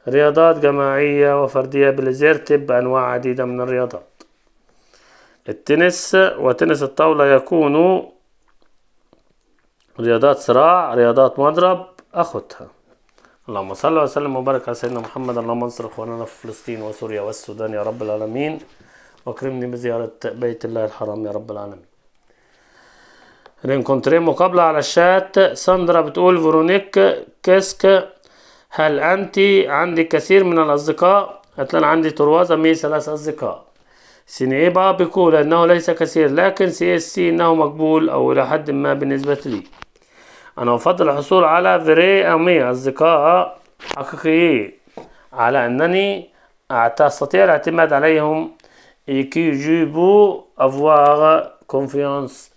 رياضات جماعية وفردية بلزيرتب بأنواع عديدة من الرياضات التنس وتنس الطاولة يكون رياضات صراع رياضات مضرب أخذها اللهم صل وسلم وبارك على سيدنا محمد اللهم انصر اخواننا في فلسطين وسوريا والسودان يا رب العالمين واكرمني بزيارة بيت الله الحرام يا رب العالمين رينكونتري مقابلة على الشات ساندرا بتقول فيرونيك كيسك هل أنت عندي كثير من الأصدقاء انا عندي تروازة مي ثلاث أصدقاء بقى بيقول أنه ليس كثير لكن سي اس سي أنه مقبول أو إلى حد ما بالنسبة لي أنا أفضل الحصول على فري أمي أصدقاء حقيقيين على أنني أستطيع الاعتماد عليهم كي يجيبوا أفواغ كونفيونس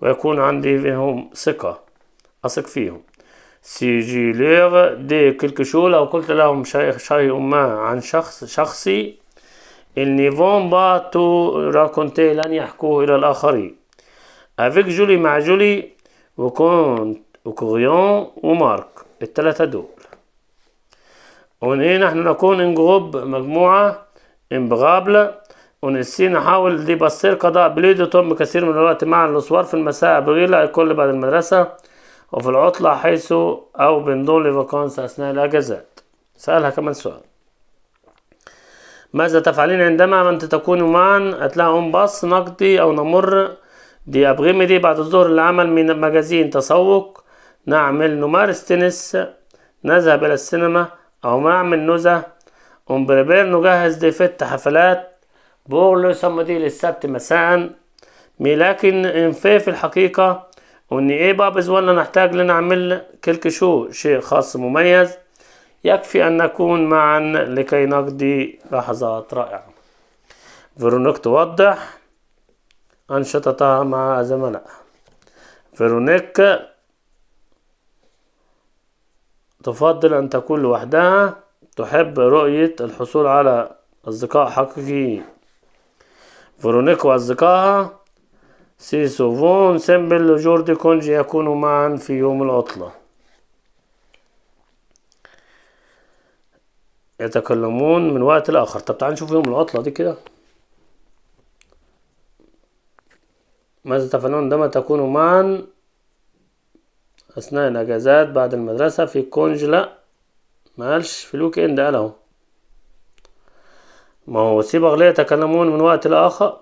ويكون عندي فيهم ثقة أثق فيهم سي جي ليغ دي كلك شو لو قلت لهم شيء شيء ما عن شخص شخصي فون با تو راكونتي لن يحكوه إلى الآخرين أفيك جولي مع جولي وكونت وكوغيون ومارك التلاتة دول ونهي نحن نكون ان جروب مجموعة امبغابلة ونسي نحاول دي بصير قضاء بليد وتم كثير من الوقت مع الأسوار في المساء بغيلة الكل بعد المدرسة وفي العطلة حيث أو بندون لفاكونس أثناء الأجازات سألها كمان سؤال ماذا تفعلين عندما أنت تكون معا أتلاقى بص نقضي أو نمر دي أبغى دي بعد الظهر العمل من مجازين تسوق نعمل نمارس تنس نذهب إلى السينما أو نعمل نزهة أمبربير نجهز دي فت حفلات بوغل ثم دي للسبت مساء لكن إن في الحقيقة وإن إيه بقى ولا نحتاج لنعمل كلك شو شيء خاص مميز يكفي أن نكون معا لكي نقضي لحظات رائعة فيرونيك توضح أنشطتها مع زملاء فيرونيك تفضل أن تكون لوحدها تحب رؤية الحصول على أصدقاء حقيقيين فيرونيك وأصدقائها سيسوفون سوفون سيمبل وجوردي كونج يكونوا معا في يوم العطلة يتكلمون من وقت لآخر طب تعال نشوف يوم العطلة دي كده ماذا تفعلون عندما تكونوا معا أثناء الأجازات بعد المدرسة في كونجلا لا قالش في الويك إند قاله ما هو صبغ لا يتكلمون من وقت لآخر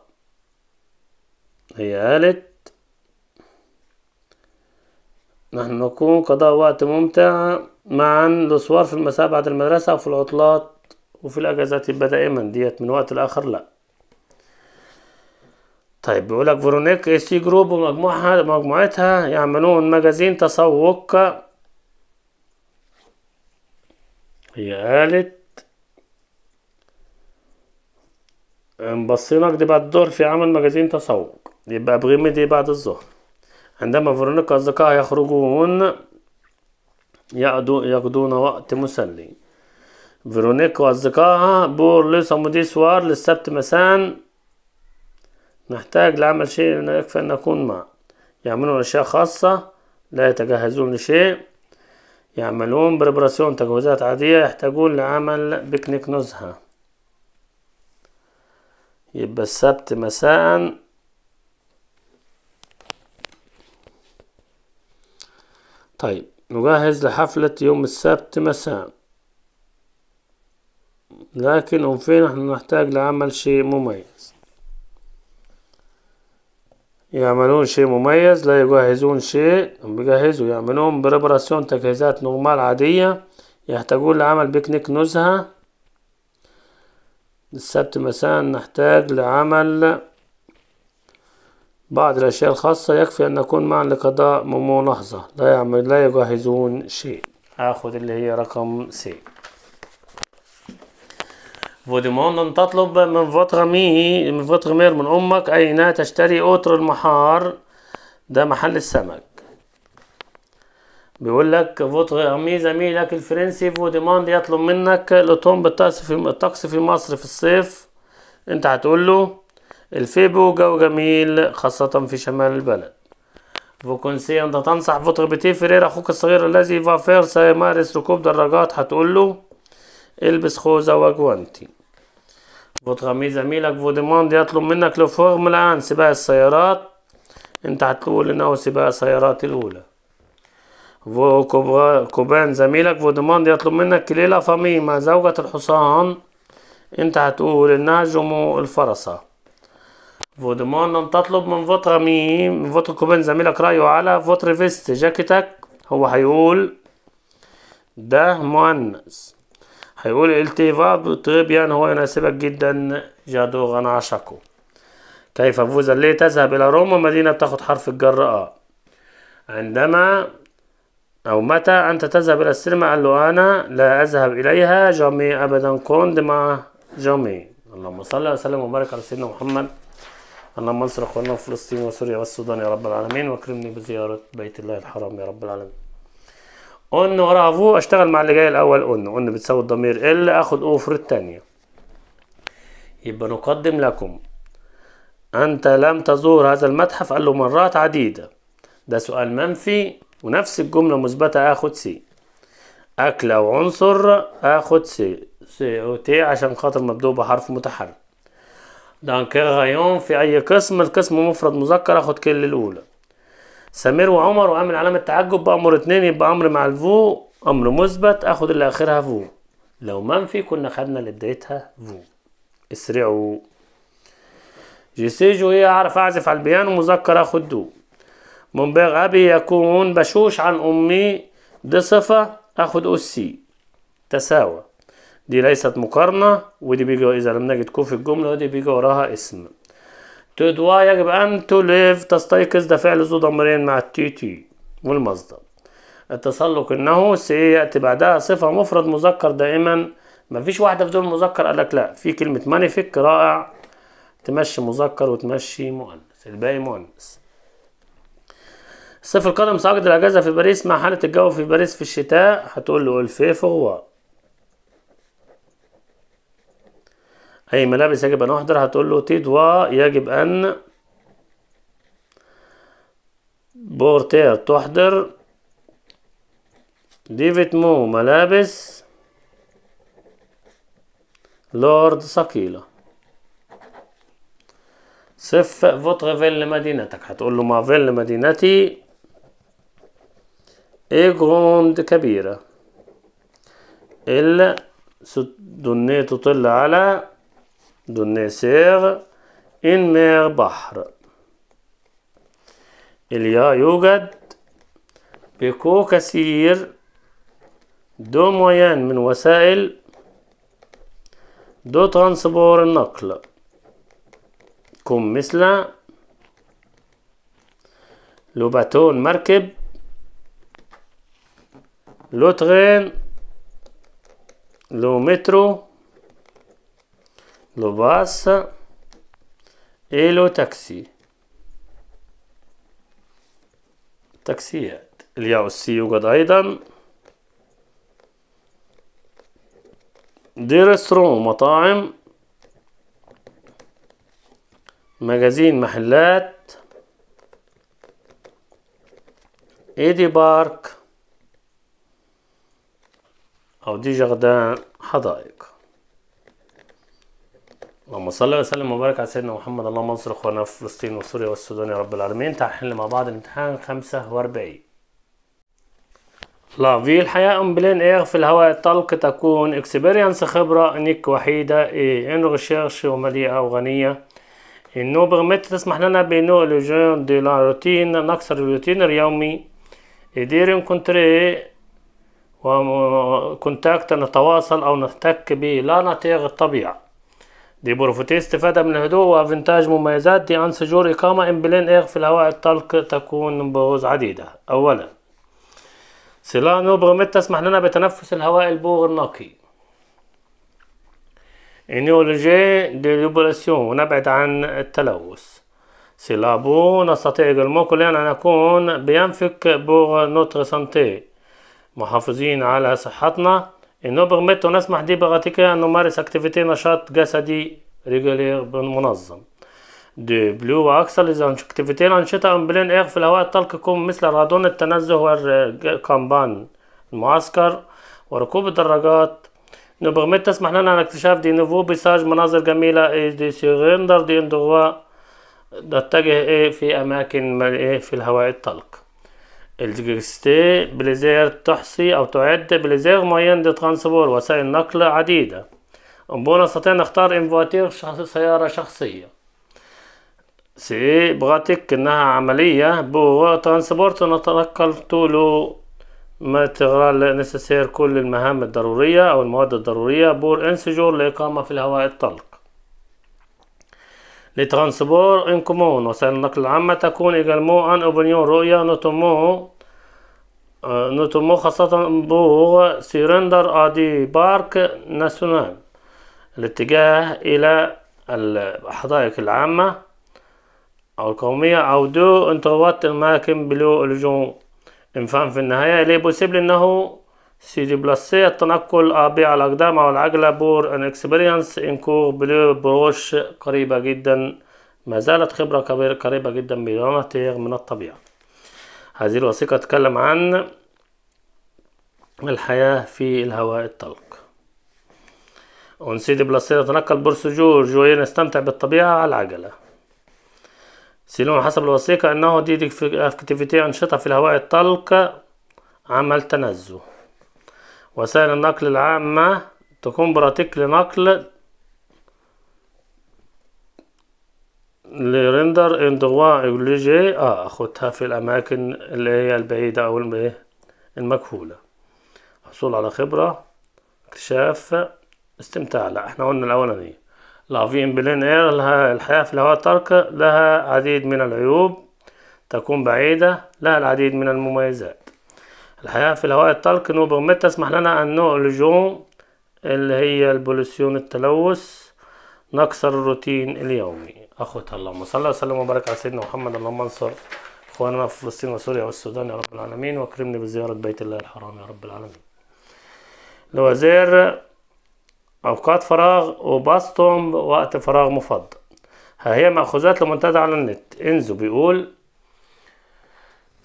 هي قالت نحن نكون قضاء وقت ممتع معا لصور في المساء بعد المدرسة وفي العطلات وفي الأجازات دائما ديت من وقت لآخر لأ طيب بيقول لك فيرونيك اس سي جروب ومجموعها مجموعتها يعملون مجازين تسوق هي قالت نبصينك دي بعد الظهر في عمل مجازين تسوق يبقى بغيمة دي بعد الظهر عندما فيرونيك أصدقاء يخرجون يقضون وقت مسلي فيرونيك وأصدقائها بور لسموديسوار للسبت مساء نحتاج لعمل شيء يكفي أن نكون مع يعملون أشياء خاصة لا يتجهزون لشيء يعملون بريبراسيون تجهيزات عادية يحتاجون لعمل بيكنيك نزهة يبقى السبت مساء طيب نجهز لحفلة يوم السبت مساء لكن أم فين نحن نحتاج لعمل شيء مميز يعملون شيء مميز لا يجهزون شيء بيجهزوا يعملون بريبراسيون تجهيزات نورمال عادية يحتاجون لعمل بيكنيك نزهة السبت مساء نحتاج لعمل بعض الأشياء الخاصة يكفي أن نكون معا لقضاء ملاحظة لا يعمل لا يجهزون شيء هاخد اللي هي رقم سي ان تطلب من فوتغميه من مير من أمك أين تشتري اوتر المحار ده محل السمك بيقول لك فوتغمي زميلك الفرنسي فوديموند يطلب منك لطوم بالطقس في الطقس في مصر في الصيف انت هتقول له الفيبو جو جميل خاصة في شمال البلد فوكونسي انت تنصح بتي فرير اخوك الصغير الذي فافير سيمارس ركوب دراجات هتقول له البس خوذة وجوانتي votre زميلك فو ديموند يطلب منك لو فورمولا 1 سباق السيارات انت هتقول انه سباق السيارات الاولى فو كوبان زميلك فو ديموند يطلب منك كلي لا فامي مع زوجة الحصان انت هتقول انها جمو الفرسة فو ديموند ان تطلب من فوتر مي من فوتر كوبان زميلك رأيه على فوتر فيست جاكيتك هو هيقول ده مؤنث هيقول التيفاب إيه، طيب يعني هو يناسبك جدا جادو غنعشكو كيف فوزا ليه تذهب إلى روما مدينة بتاخد حرف الجر اه عندما أو متى أنت تذهب إلى السينما قال له أنا لا أذهب إليها جامي أبدا كوند مع جامي اللهم صل وسلم وبارك على سيدنا محمد اللهم انصر اخواننا في فلسطين وسوريا والسودان يا رب العالمين واكرمني بزيارة بيت الله الحرام يا رب العالمين اون ورا فو اشتغل مع اللي جاي الاول اون اون بتساوي الضمير ال اخد او فور التانية يبقى نقدم لكم انت لم تزور هذا المتحف قال له مرات عديدة ده سؤال منفي ونفس الجملة مثبتة اخد سي اكل او عنصر اخد سي سي او تي عشان خاطر مبدوء بحرف متحرك دانك غايون في اي قسم القسم مفرد مذكر اخد كل الاولى سمير وعمر وعامل علامة تعجب بأمر اتنين يبقى أمر مع الفو أمر مثبت آخد اللي آخرها فو لو منفي كنا خدنا اللي بدايتها فو اسرعوا جيسيجو هي إيه، أعرف أعزف على البيانو مذكر آخد دو منبغ أبي يكون بشوش عن أمي دي صفة آخد أسي تساوى دي ليست مقارنة ودي بيجي إذا لم نجد كوف الجملة ودي بيجي وراها اسم تو يجب أن تلف تستيقظ ده فعل ذو ضميرين مع التي تي والمصدر التسلق إنه سي يأتي بعدها صفة مفرد مذكر دائما مفيش واحدة في دول مذكر قال لك لأ في كلمة مانيفيك رائع تمشي مذكر وتمشي مؤنث الباقي مؤنث الصيف القادم سأجد الأجازة في باريس مع حالة الجو في باريس في الشتاء هتقول له الفيفو إيه هو أي ملابس يجب أن أحضر هتقول له تي دوا يجب أن بورتير تحضر ديفيت مو ملابس لورد ثقيلة صف فوتغ فيل لمدينتك هتقول له ما فيل لمدينتي اي جروند كبيرة إلا دنيته تطل على دونيسير إن مير بحر. إليا يوجد بكو كثير دو مويان من وسائل دو ترانسبور النقل كم مثل لو باتون مركب لو ترين لو مترو اي إيلو تاكسي تاكسيات الياء السي يوجد أيضا ديرسترو مطاعم مجازين محلات ايدي بارك او دي جاردان حدائق اللهم صل وسلم وبارك على سيدنا محمد اللهم انصر اخواننا في فلسطين وسوريا والسودان يا رب العالمين تعال نحل مع بعض الامتحان 45 لا في الحياة أم بلين إير في الهواء الطلق تكون إكسبيرينس خبرة إنك وحيدة إيه إن ريشيرش ومليئة وغنية إنه برمت تسمح لنا بإنه جون دي لا روتين نكسر الروتين اليومي إدير نكونتري وكونتاكت نتواصل أو نحتك به لا نطير الطبيعة دي بروفيتي استفادة من الهدوء وأفنتاج مميزات دي عن سجور إقامة إن بلين في الهواء الطلق تكون بروز عديدة أولا سلاح نوبروميت تسمح لنا بتنفس الهواء البوغ النقي إنيولوجي دي لوبولاسيون ونبعد عن التلوث بو نستطيع également كلنا أن نكون بينفك بور نوتر سانتي محافظين على صحتنا انه دي محدي ان نمارس اكتيفيتي نشاط جسدي ريجولير منظم دي بلو واكثر الاكتيفيتي الانشطه ان بلين اير في الهواء الطلق كوم مثل رادون التنزه والكامبان المعسكر وركوب الدراجات نو بغمت تسمح لنا عن اكتشاف دي نوفو بيساج مناظر جميلة دي سيغندر دي اندغوا نتجه ايه في اماكن ايه في الهواء الطلق الجريستي بليزير تحصي أو تعد بليزير دي ترانسبور وسائل نقل عديدة أمبونا نستطيع نختار إنفواتير شخص سيارة شخصية سي بغاتك إنها عملية بو ترانسبورت نتنقل طوله ماتيريال نسيسير كل المهام الضرورية أو المواد الضرورية بور انسجور لإقامة في الهواء الطلق لترانسبور ان كومون وسائل النقل العامة تكون également ان اوبنيون رؤية نوتومو آه، نوتومو خاصة بوغ سيرندر ادي بارك ناسيونال الاتجاه الى الحدائق العامة او القومية او دو انتروات الماكن بلو الجون انفان في النهاية لي بوسيبل انه سي دي بلاسي التنقل أبي على الأقدام أو العجلة بور أن إكسبيرينس انكو بلو بروش قريبة جدا ما زالت خبرة قريبة جدا مليوناتير من الطبيعة هذه الوثيقة تتكلم عن الحياة في الهواء الطلق أون سي دي بلاسي يتنقل بورسجور جوين يستمتع بالطبيعة على العجلة سيلون حسب الوثيقة أنه دي, دي أكتيفيتي أنشطة في الهواء الطلق عمل تنزه وسائل النقل العامة تكون براتيك لنقل لرندر اندغوا اوليجي اه اخدها في الاماكن اللي هي البعيدة او المجهولة إيه، حصول على خبرة اكتشاف استمتاع لا احنا قلنا الاولانية لا في بلين اير الحياة في الهواء الطلق لها عديد من العيوب تكون بعيدة لها العديد من المميزات الحياة في الهواء الطلق نو بروميت تسمح لنا أن نعالجه اللي هي البوليسيون التلوث نكسر الروتين اليومي أخوتها اللهم صل وسلم وبارك على سيدنا محمد اللهم انصر إخواننا في فلسطين وسوريا والسودان يا رب العالمين واكرمني بزيارة بيت الله الحرام يا رب العالمين الوزير أوقات فراغ وباستوم وقت فراغ مفضل ها هي مأخوذات لمنتدى على النت إنزو بيقول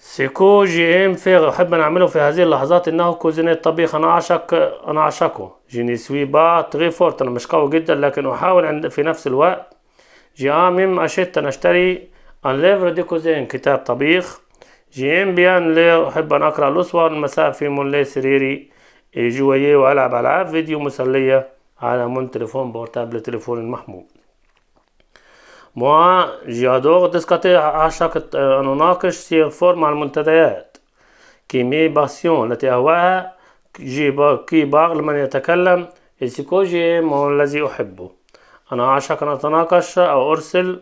سيكو جي ام فيغ أحب أن أعمله في هذه اللحظات إنه كوزيني طبيخ أنا أعشق أنا أعشقه جيني سوي با تري فورت أنا مش قوي جدا لكن أحاول عند في نفس الوقت جي ام اشيت أن أشتري أن ليفر دي كوزين كتاب طبيخ جي ام بيان لي أحب أن أقرأ الأسوار المساء في مولي سريري جوايي وألعب ألعاب فيديو مسلية على من تليفون بورتابل تليفون المحمول مو دسكاتي عاشق عشرة نناقش سي فورم على المنتديات كيمي باسيون التي أهواها باغ لمن يتكلم السيكوجي مو الذي أحبه أنا أعشق أن أتناقش أو أرسل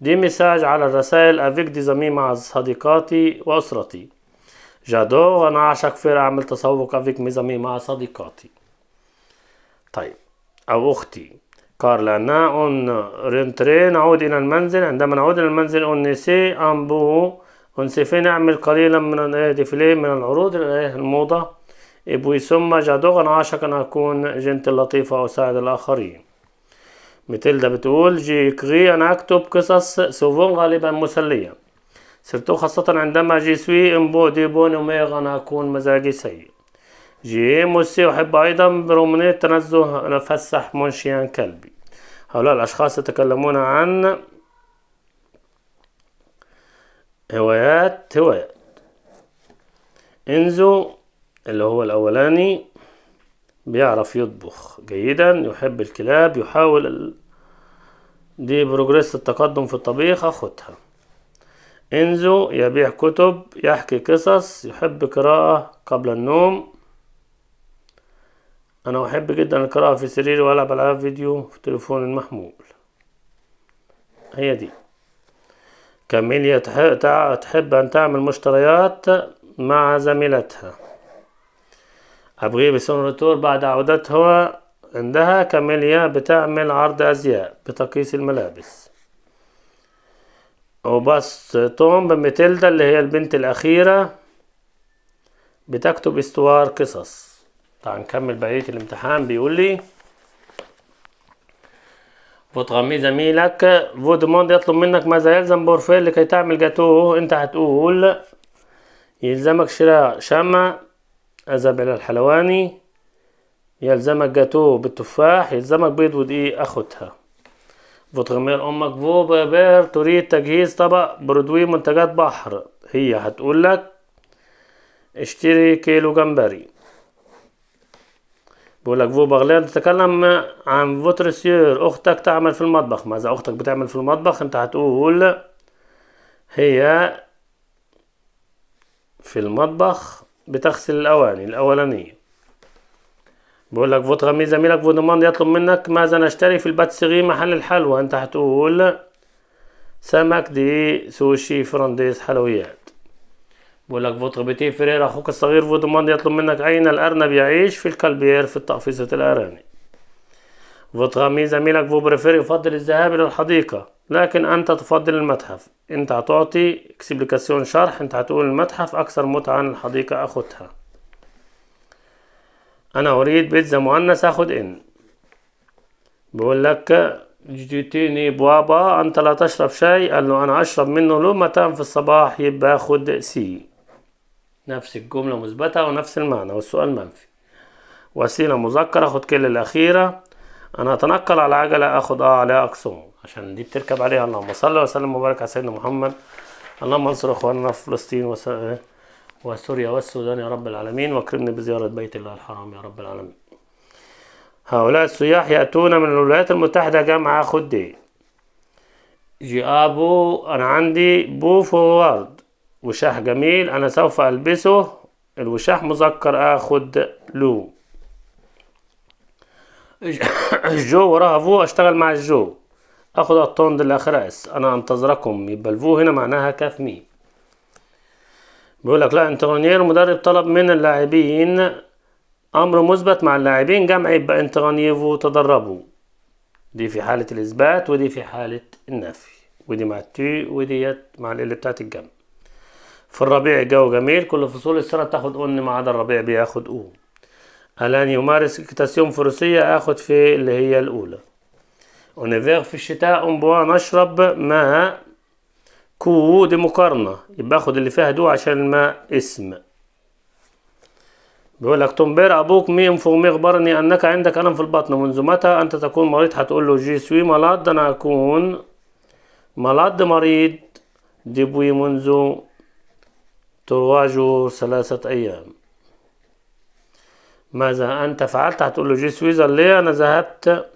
دي ميساج على الرسائل أفيك دي زمي مع صديقاتي وأسرتي جادو أنا أعشق فير أعمل تسوق أفيك ميزامي مع صديقاتي طيب أو أختي قال نا اون رنتري نعود إلى المنزل عندما نعود إلى المنزل اون نسي اون سيفي نعمل قليلا من ديفلي من العروض الموضة جادوغ انا عاشق أن أكون جنت لطيفة وأساعد الآخرين متلدا بتقول جي كري أنا أكتب قصص سوفون غالبا مسلية سرتو خاصة عندما جي سوي امبو بون وميغ أنا أكون مزاجي سيء جيموسي أحب أيضا برومني تنزه لفسح منشيان أفسح كلبي هؤلاء الأشخاص يتكلمون عن هوايات هوايات إنزو اللي هو الأولاني بيعرف يطبخ جيدا يحب الكلاب يحاول دي بروجريس التقدم في الطبيخ أخدها إنزو يبيع كتب يحكي قصص يحب قراءة قبل النوم أنا أحب جدا القراءة في سريري وألعب ألعاب فيديو في تليفون المحمول هي دي كاميليا تحب أن تعمل مشتريات مع زميلتها أبغي بسون رتور بعد عودتها عندها كاميليا بتعمل عرض أزياء بتقيس الملابس وبس توم بمتلدا اللي هي البنت الأخيرة بتكتب استوار قصص طبعا نكمل بقية الامتحان بيقول لي فوتغامي زميلك فودموند يطلب منك ماذا يلزم بورفيل لكي تعمل جاتوه انت هتقول يلزمك شراء شمع أذهب إلى الحلواني يلزمك جاتوه بالتفاح يلزمك بيض ودقيق أخدها فوتغامير أمك فو بابير تريد تجهيز طبق برودوي منتجات بحر هي هتقول لك اشتري كيلو جمبري بقول لك فو بغلان تتكلم عن فوتر سيور أختك تعمل في المطبخ ماذا أختك بتعمل في المطبخ أنت هتقول هي في المطبخ بتغسل الأواني الأولانية بقول لك فوت مي زميلك فو دوماند يطلب منك ماذا نشتري في الباتسيري محل الحلوى أنت هتقول سمك دي سوشي فرنديز حلويات بقول لك فوتر بيتي فرير اخوك الصغير فودماند يطلب منك اين الارنب يعيش في الكلبير في تقفيصة الارانب فوتغامي زميلك بريفير يفضل الذهاب الى الحديقة لكن انت تفضل المتحف انت هتعطي اكسبليكاسيون شرح انت هتقول المتحف اكثر متعة عن الحديقة اخدها انا اريد بيتزا مؤنث اخد ان بقول لك جيتيني بابا انت لا تشرب شاي قال له انا اشرب منه تام في الصباح يبقى خد سي نفس الجملة مثبتة ونفس المعنى والسؤال منفي وسيلة مذكرة خد كل الأخيرة أنا أتنقل على عجلة أخد أه عليها أقسمه عشان دي بتركب عليها اللهم صل وسلم وبارك على سيدنا محمد اللهم انصر إخواننا في فلسطين وس... وسوريا والسودان يا رب العالمين واكرمني بزيارة بيت الله الحرام يا رب العالمين هؤلاء السياح يأتون من الولايات المتحدة جامعة خد دي جابو أنا عندي بوفورد وشاح جميل أنا سوف ألبسه الوشاح مذكر آخد لو جو وراها فو أشتغل مع الجو اخد الطوند الأخر اس أنا أنتظركم يبقى الفو هنا معناها كاف مي بيقولك لا انتغنيير مدرب طلب من اللاعبين أمر مثبت مع اللاعبين جمع يبقى انتغنيفو تدربوا دي في حالة الإثبات ودي في حالة النفي ودي مع التي وديت مع اللي بتاعت الجمع في الربيع الجو جميل كل فصول السنة تاخد أن ما عدا الربيع بياخد أو الآن يمارس اكتاسيوم فروسية آخد في اللي هي الأولى ونفاغ في الشتاء أنبوا نشرب ماء كو دي مقارنة يبقى آخد اللي فيها دو عشان الماء اسم بيقول لك تومبير أبوك ميم مي أخبرني أنك عندك ألم في البطن منذ متى أنت تكون مريض هتقول له جي سوي ملاد أنا أكون ملاد مريض بوي منذ ترواج ثلاثة أيام ماذا أنت فعلت هتقول له جي سويزر ليه أنا ذهبت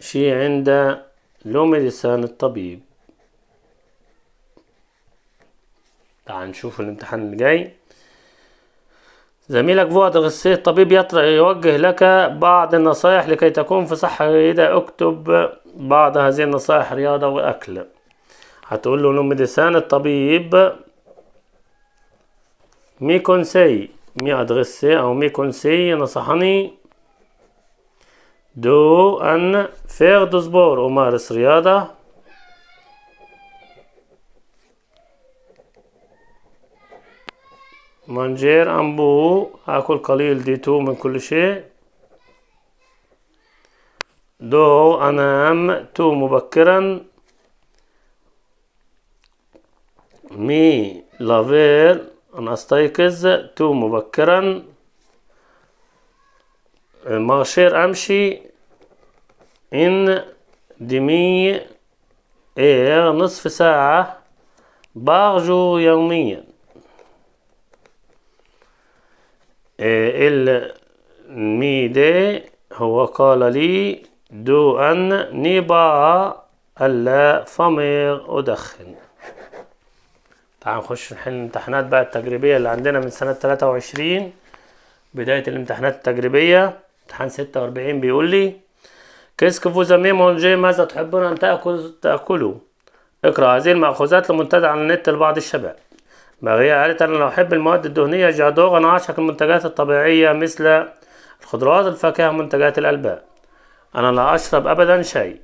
شي عند لوميديسان الطبيب تعال نشوف الامتحان اللي جاي زميلك فؤاد غسيه الطبيب يطرح يوجه لك بعض النصائح لكي تكون في صحة جيدة اكتب بعض هذه النصائح رياضة وأكل هتقول له لوميديسان الطبيب مي كونساي مي ادريسي او مي كونساي نصحني دو ان فير دو سبور امارس رياضة مانجير امبو اكل قليل دي تو من كل شيء دو انام تو مبكرا مي لافير أنا أستيقظ تو مبكرا آه، مغشير أمشي إن دمي إير نصف ساعة باغجو يوميا آه، دي هو قال لي دو أن نباع ألا فمر أدخن تعال نخش نحل الامتحانات بقى التجريبية اللي عندنا من سنة تلاتة وعشرين بداية الامتحانات التجريبية امتحان ستة وأربعين بيقول لي كيسك فوزا ميمون جي ماذا تحبون أن تأكل تأكلوا اقرأ هذه المأخوذات المنتدى على النت لبعض الشباب بغية قالت أنا لو أحب المواد الدهنية جادوغ أنا أعشق المنتجات الطبيعية مثل الخضروات الفاكهة منتجات الألبان أنا لا أشرب أبدا شيء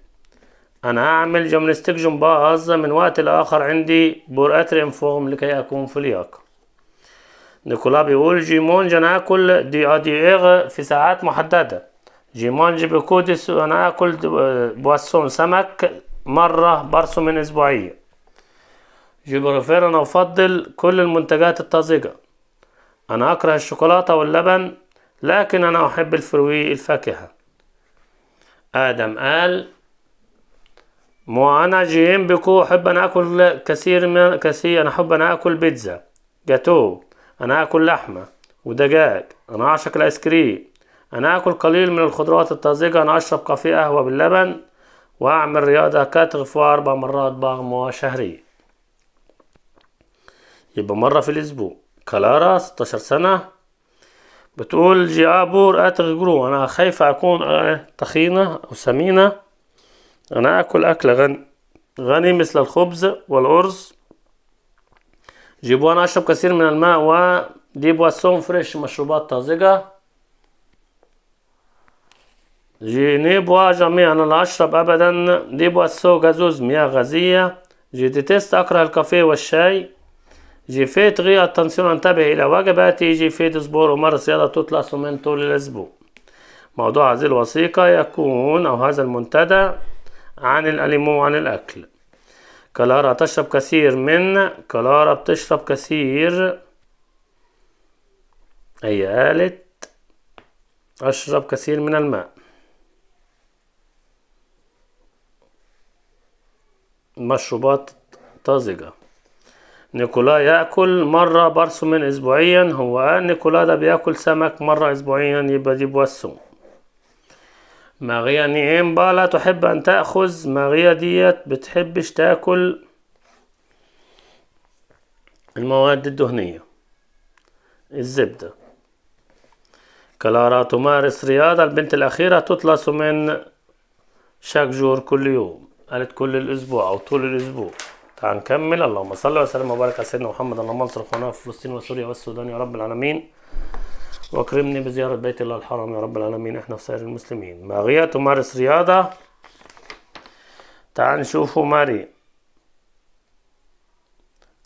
أنا هعمل جمنستيك جمباز من وقت لآخر عندي بورأتريم فوم لكي أكون في الياقة نيكولا بيقول جيمونج أنا آكل دي ادي اغ في ساعات محددة جيمونج بكودس أنا آكل آه، بواسون سمك مرة برسو من أسبوعية جيبروفير أنا أفضل كل المنتجات الطازجة أنا أكره الشوكولاتة واللبن لكن أنا أحب الفروي الفاكهة آدم قال مو انا جيم بكو احب ان اكل كثير من كثير انا احب ان اكل بيتزا جاتو انا اكل لحمه ودجاج انا اعشق الايس كريم انا اكل قليل من الخضروات الطازجه انا اشرب كافيه قهوه باللبن واعمل رياضه كتف اربع مرات بغموه شهري يبقى مره في الاسبوع كلارا 16 سنه بتقول جي ابور اتغ جرو انا خايفه اكون آه، تخينه او سمينه أنا آكل أكل غني غني مثل الخبز والأرز جيبوا أنا أشرب كثير من الماء و دي بواسون فريش مشروبات طازجة جينيبوا أنا لا أشرب أبدا دي بواسون غازوز مياه غازية جي تيست أكره الكافيه والشاي جي فيت غي التنسيون انتبه إلى واجباتي جي فيت أسبوع ومرة سيادة تطلع سومين طول الأسبوع موضوع هذه الوثيقة يكون أو هذا المنتدى عن الأليمو عن الأكل كلارا تشرب كثير من كلارا بتشرب كثير هي قالت أشرب كثير من الماء مشروبات طازجة نيكولا يأكل مرة برسومين أسبوعيا هو نيكولا ده بياكل سمك مرة أسبوعيا يبقى دي بوسوم ماغيا نيمبا لا تحب أن تأخذ ماغيا ديت بتحبش تاكل المواد الدهنية الزبدة كلارا تمارس رياضة البنت الأخيرة تطلس من شاك جور كل يوم قالت كل الأسبوع أو طول الأسبوع تعال نكمل اللهم صل وسلم وبارك على سيدنا محمد اللهم انصر اخواننا في فلسطين وسوريا والسودان يا رب العالمين واكرمني بزيارة بيت الله الحرام يا رب العالمين احنا وسائر المسلمين ماغية تمارس رياضة تعال نشوفوا ماري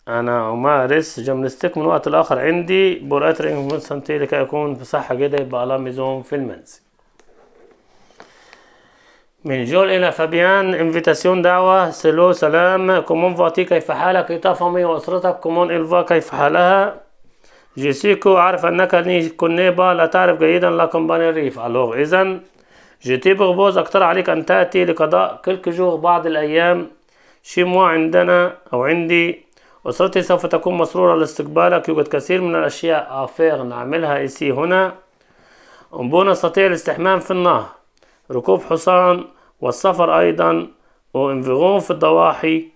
انا امارس جمناستيك من وقت لاخر عندي من سنتي لكي اكون بصحة جيدة يبقى على ميزون في المنزل من جول إلى فابيان انفيتاسيون دعوة سلو سلام كومون فاتي كيف حالك إيطا فامي وأسرتك كومون إلفا كيف حالها جيسيكو عارف أنك لي كنيبة لا تعرف جيدا لا كمباني الريف ألوغ إذا جيتي بغبوز أقترح عليك أن تأتي لقضاء كل جوغ بعض الأيام شي موا عندنا أو عندي أسرتي سوف تكون مسرورة لاستقبالك يوجد كثير من الأشياء أفير نعملها إيسي هنا أمبو نستطيع الاستحمام في النهر ركوب حصان والسفر أيضا وانفغون في الضواحي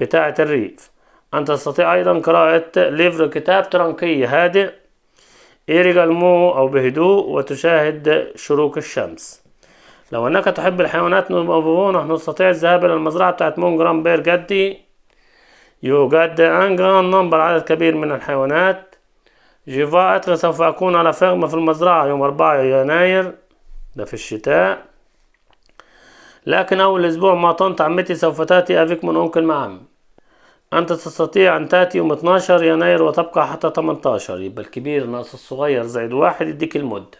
بتاعة الريف أنت تستطيع أيضا قراءة ليفر كتاب ترنكية هادئ إيريغا المو أو بهدوء وتشاهد شروق الشمس لو أنك تحب الحيوانات نحن نستطيع الذهاب إلى المزرعة بتاعت مون جران بير جدي يوجد أن نمبر عدد كبير من الحيوانات جيفا أتغي سوف أكون على فغمة في المزرعة يوم أربعة يناير ده في الشتاء لكن أول أسبوع مع طنط عمتي سوف تأتي أفيك من أونكل عمي أنت تستطيع أن تأتي يوم 12 يناير وتبقى حتى 18 يبقى الكبير ناقص الصغير زائد واحد يديك المدة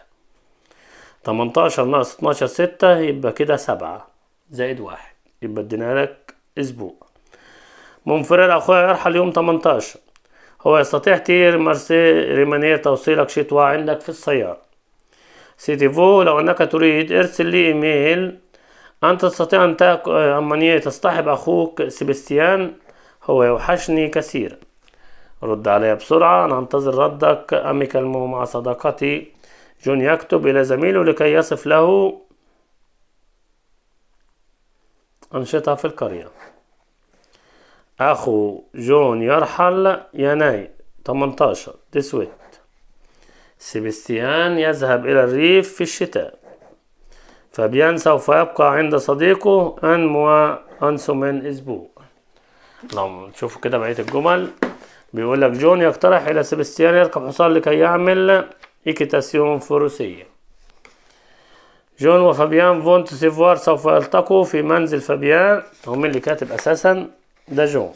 18 ناقص 12 ستة يبقى كده سبعة زائد واحد يبقى ادينا لك أسبوع منفرد أخويا يرحل يوم 18 هو يستطيع تير مرسي ريمانية توصيلك شتوى عندك في السيارة فو لو أنك تريد ارسل لي إيميل أنت تستطيع أن أمانية تصطحب أخوك سيبستيان هو يوحشني كثيرا رد علي بسرعة أنا أنتظر ردك أم كلمه مع صداقتي جون يكتب إلى زميله لكي يصف له أنشطة في القرية أخو جون يرحل يناير 18 ديسويت سيبستيان يذهب إلى الريف في الشتاء فابيان سوف يبقى عند صديقه أنمو أنسو من أسبوع لو نعم، تشوفوا كده بقية الجمل بيقول لك جون يقترح إلى سيبستيان يركب حصان لكي يعمل إيكيتاسيون فروسية جون وفابيان فونت سيفوار سوف يلتقوا في منزل فابيان هو مين اللي كاتب أساسا ده جون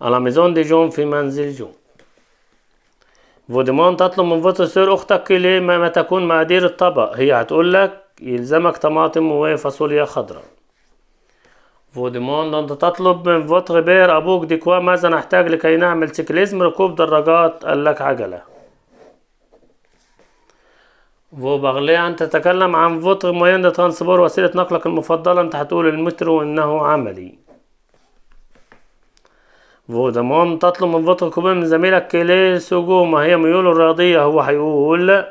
على ميزون دي جون في منزل جون فوديمون تطلب من فوتسير أختك ليه ما تكون مقادير الطبق هي هتقول لك يلزمك طماطم وفاصوليا خضراء فوديمون أنت تطلب من فوتر بير أبوك ديكوا ماذا نحتاج لكي نعمل سيكليزم ركوب دراجات قال لك عجلة بغلي أنت تتكلم عن فوتر موين دي ترانسبور وسيلة نقلك المفضلة أنت هتقول المترو إنه عملي فودمون تطلب من فوتر كوبين من زميلك كيلي سوجو ما هي ميوله الرياضية هو هيقول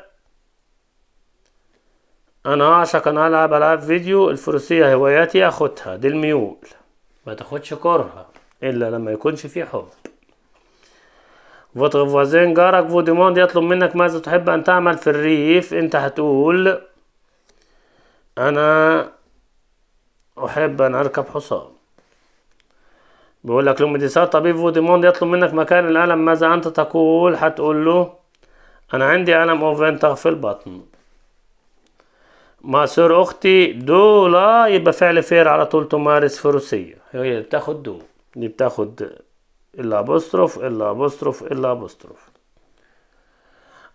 انا اعشق ان العب العاب فيديو الفروسية هواياتي اخدها دي الميول ما تاخدش كرها الا لما يكونش في حب فوتر فوازين جارك ديموند يطلب منك ماذا تحب ان تعمل في الريف انت هتقول انا احب ان اركب حصان بيقول لك ديسار طبيب فوديموند يطلب منك مكان الالم ماذا انت تقول هتقول له انا عندي الم اوفنتر في البطن ماسور اختي دو لا يبقى فعل فير على طول تمارس فروسية هي بتاخد دو دي بتاخد الا بوستروف الا بوستروف الا بوستروف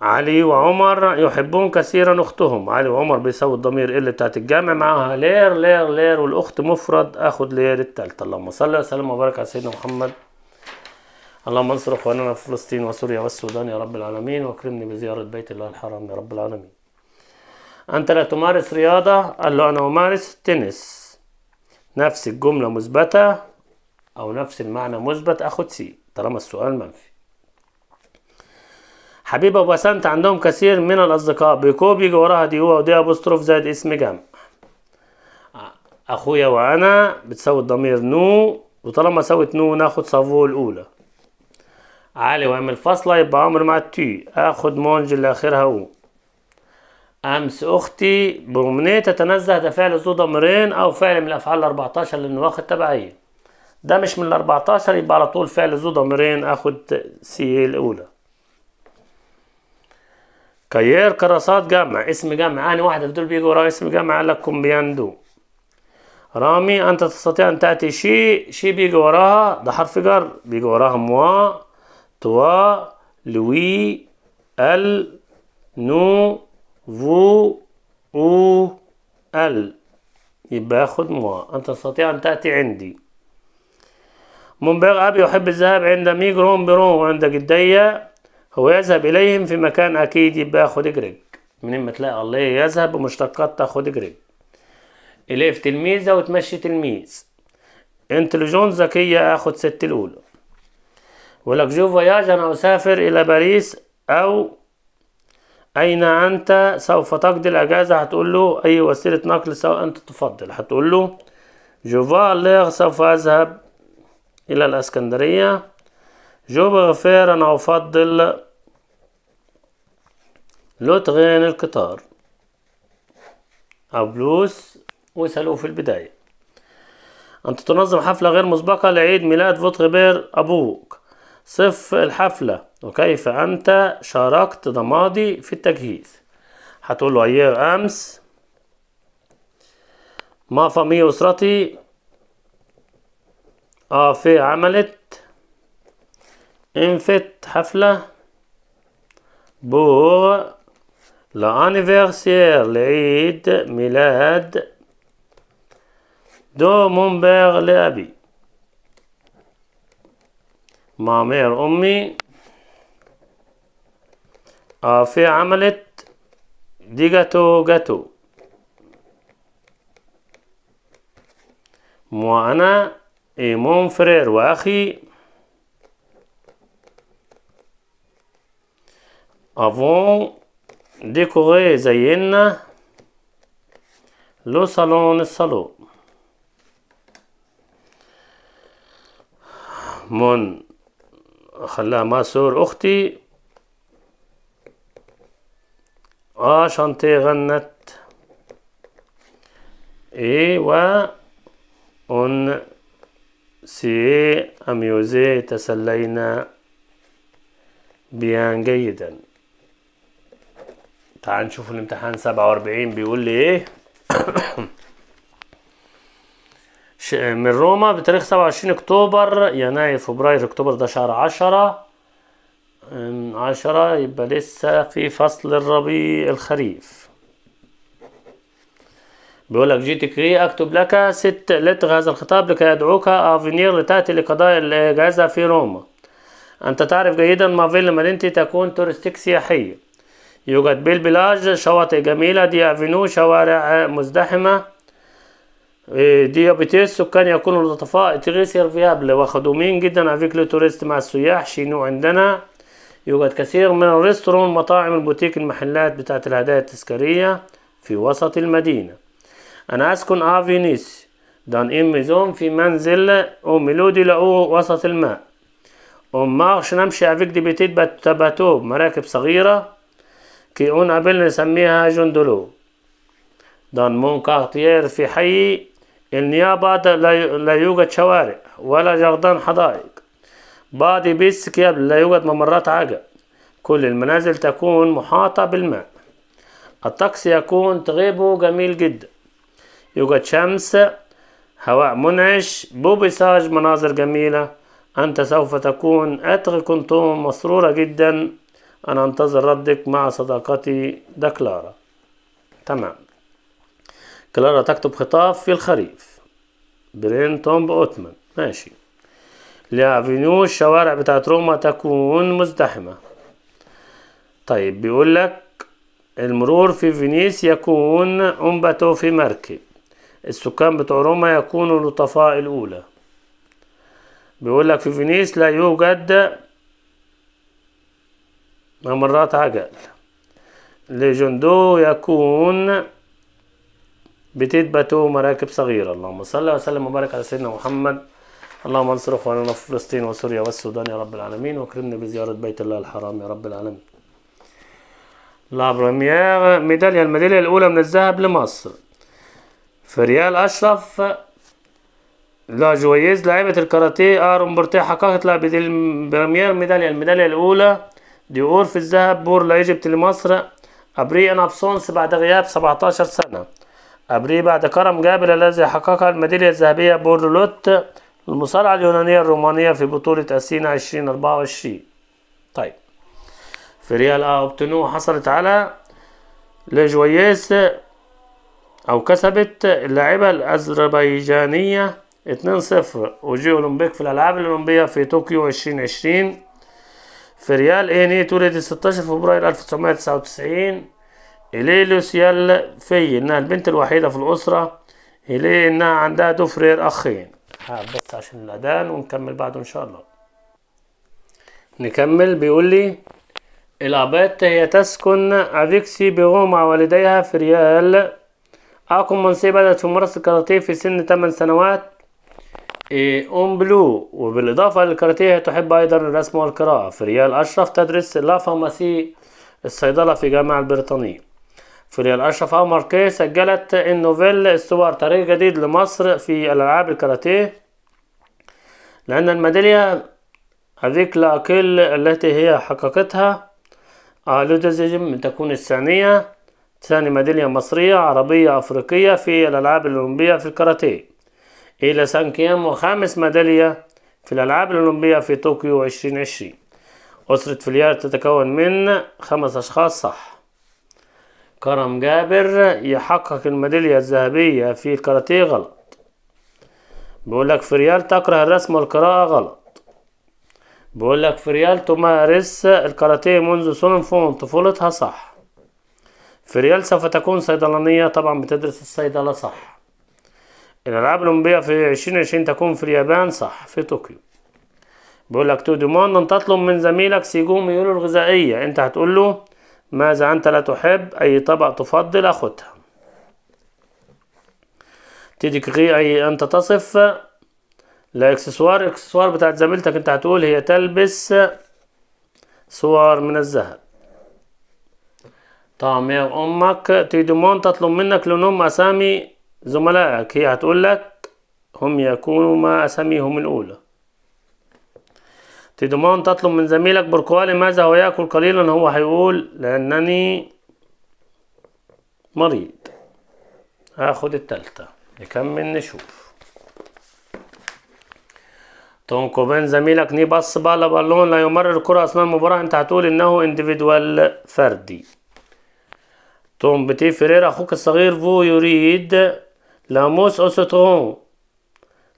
علي وعمر يحبون كثيرا اختهم علي وعمر بيساوي الضمير اللي بتاعت الجامع معاها لير لير لير والاخت مفرد اخد لير التالتة اللهم صل وسلم وبارك على سيدنا محمد اللهم انصر اخواننا في فلسطين وسوريا والسودان يا رب العالمين واكرمني بزياره بيت الله الحرام يا رب العالمين أنت لا تمارس رياضة قال له أنا أمارس تنس نفس الجملة مثبتة أو نفس المعنى مثبت أخد سي طالما السؤال منفي حبيبة وبسنت عندهم كثير من الأصدقاء بيكو بيجي وراها دي هو ودي أبوستروف زائد اسم جمع أخويا وأنا بتساوي الضمير نو وطالما سويت نو ناخد صفو الأولى علي وأعمل فاصلة يبقى أمر مع التي آخد مونج اللي آخرها هو أمس أختي برومنيه تتنزه ده فعل ذو ضميرين أو فعل من الأفعال ال 14 لأنه واخد تبعية ده مش من ال 14 يبقى على طول فعل ذو ضميرين آخد سي إيه الأولى كيير كراسات جمع اسم جمع أنا واحدة في دول بيجي ورا اسم جمع قال لك كومبياندو رامي أنت تستطيع أن تأتي شي شي بيجي وراها ده حرف جر بيجي وراها موا توا لوي ال نو فو ال يبقى خد موا أنت تستطيع أن تأتي عندي مونبير ابي يحب الذهاب عند ميجرون بيرون وعند جدية هو يذهب إليهم في مكان أكيد يبقى خد جريج منين ما تلاقي الله يذهب بمشتقات تاخد جريج الف تلميذة وتمشي تلميذ انتليجون ذكية آخد ست الأولى ولك جو فياج أنا أسافر إلى باريس أو أين أنت سوف تقضي الأجازة هتقول له أي وسيلة نقل سواء أنت تفضل هتقول له جو سوف أذهب إلى الإسكندرية جو غفير أنا أفضل لوتغين القطار أو بلوس واسألوه في البداية أنت تنظم حفلة غير مسبقة لعيد ميلاد فوتغبير أبوك صف الحفلة وكيف أنت شاركت ضمادي في التجهيز هتقول له أيام أمس ما فامي أسرتي آه، في عملت انفت حفلة بور لانيفرسير لعيد ميلاد دو مونبير لأبي مامير أمي آفي آه، عملت ديجاتو جاتو مو أنا إيمون فرير وأخي أفون ديكوري زينا لو صالون الصالون من خلاها ماسور أختي اه شانتي غنت إي و أون سي أميوزي تسلينا بيان جيدا تعال نشوف الامتحان سبعة وأربعين بيقول لي إيه من روما بتاريخ 27 اكتوبر يناير فبراير اكتوبر ده شهر عشرة عشرة يبقى لسه في فصل الربيع الخريف بيقول لك جي تي كري اكتب لك ست لتر هذا الخطاب لكي ادعوك افينير لتاتي لقضاء الجائزة في روما انت تعرف جيدا ما فيلا مدينتي تكون تورستيك سياحية يوجد بالبلاج شواطئ جميلة دي افينو شوارع مزدحمة إيه، ديابيتيس سكان يكونوا لطفاء تغيسير فيابل وخدومين جدا افيك لتوريست مع السياح شينو عندنا يوجد كثير من الريستورون مطاعم البوتيك المحلات بتاعة الهدايا التذكارية في وسط المدينة أنا أسكن آفينيس آه دان إم ميزون في منزل أو ميلودي لأو وسط الماء أم مارش نمشي أفيك دي بتيت باتو مراكب صغيرة كي أون أبل نسميها جندلو دان مون كارتير في حي النيابة لا يوجد شوارع ولا جردان حدائق بعض بيت سكياب لا يوجد ممرات عجل كل المنازل تكون محاطة بالماء الطقس يكون تغيبه جميل جدا يوجد شمس هواء منعش بوبيساج مناظر جميلة أنت سوف تكون أتغي كنتم مسرورة جدا أنا أنتظر ردك مع صداقتي دكلارا تمام كلارا تكتب خطاب في الخريف برين توم أوتمان ماشي لافينيو الشوارع بتاعت روما تكون مزدحمة طيب بيقول لك المرور في فينيس يكون أمبتو في مركب السكان بتوع روما يكونوا لطفاء الأولى بيقول لك في فينيس لا يوجد ممرات عجل لجندو يكون باتو مراكب صغيرة اللهم صل وسلم وبارك على سيدنا محمد اللهم انصر اخواننا في فلسطين وسوريا والسودان يا رب العالمين واكرمنا بزيارة بيت الله الحرام يا رب العالمين لابرميير ميدالية الميدالية الأولى من الذهب لمصر في ريال أشرف لا جويز لاعبة الكاراتيه آرون بورتيه حققت لها بريمير ميدالية الميدالية الأولى ديور في الذهب بور لإيجبت لمصر أبريل أنابسونس بعد غياب 17 سنة أبري بعد كرم جابر الذي حققها الميدالية الذهبية بورلوت المصارعة اليونانية الرومانية في بطولة أسينا 2024 طيب في ريال أوبتنو حصلت على لجويس أو كسبت اللاعبة الأذربيجانية 2-0 وجي أولمبيك في الألعاب الأولمبية في طوكيو 2020 في ريال إيني تولد 16 فبراير 1999 إليه لوسيال في إنها البنت الوحيدة في الأسرة إليه إنها عندها دوفرير أخين بس عشان الأذان ونكمل بعده إن شاء الله نكمل بيقول لي الأبات هي تسكن أفيكسي بيرو مع والديها في ريال أكون منسي بدأت في ممارسة الكاراتيه في سن 8 سنوات أم بلو وبالإضافة للكاراتيه هي تحب أيضا الرسم والقراءة في ريال أشرف تدرس لا فارماسي الصيدلة في جامعة البريطانية فيليا الأشرف عمر كي سجلت النوفيل استوار تاريخ جديد لمصر في الألعاب الكاراتيه لأن الميدالية هذيك لأكل التي هي حققتها آه، لتزم تكون الثانية ثاني ميدالية مصرية عربية أفريقية في الألعاب الأولمبية في الكاراتيه إلى سان كيام وخامس ميدالية في الألعاب الأولمبية في طوكيو 2020 أسرة فليار تتكون من خمس أشخاص صح كرم جابر يحقق الميدالية الذهبية في الكاراتيه غلط بيقولك في ريال تكره الرسم والقراءة غلط بيقولك في ريال تمارس الكاراتيه منذ سنفون طفولتها صح في ريال سوف تكون صيدلانية طبعا بتدرس الصيدلة صح الألعاب الأولمبية في عشرين عشرين تكون في اليابان صح في طوكيو بيقولك لك تو ديماند تطلب من زميلك سيجوم يقوله الغذائية أنت هتقوله ماذا أنت لا تحب أي طبق تفضل أخدها تيجي أي أنت تصف الإكسسوار إكسسوار بتاعت زميلتك أنت هتقول هي تلبس صور من الذهب يا أمك مون تطلب منك لونهم أسامي زملائك هي هتقول لك هم يكونوا ما أساميهم الأولى تدمان تطلب من زميلك بركوالي ماذا هو يأكل قليلا هو هيقول لأنني مريض هاخد التالتة نكمل نشوف بين زميلك ني بص بالا بالون لا يمرر الكرة أثناء المباراة أنت هتقول إنه انديفيدوال فردي توم بتي فريرا أخوك الصغير فو يريد لاموس أوسترون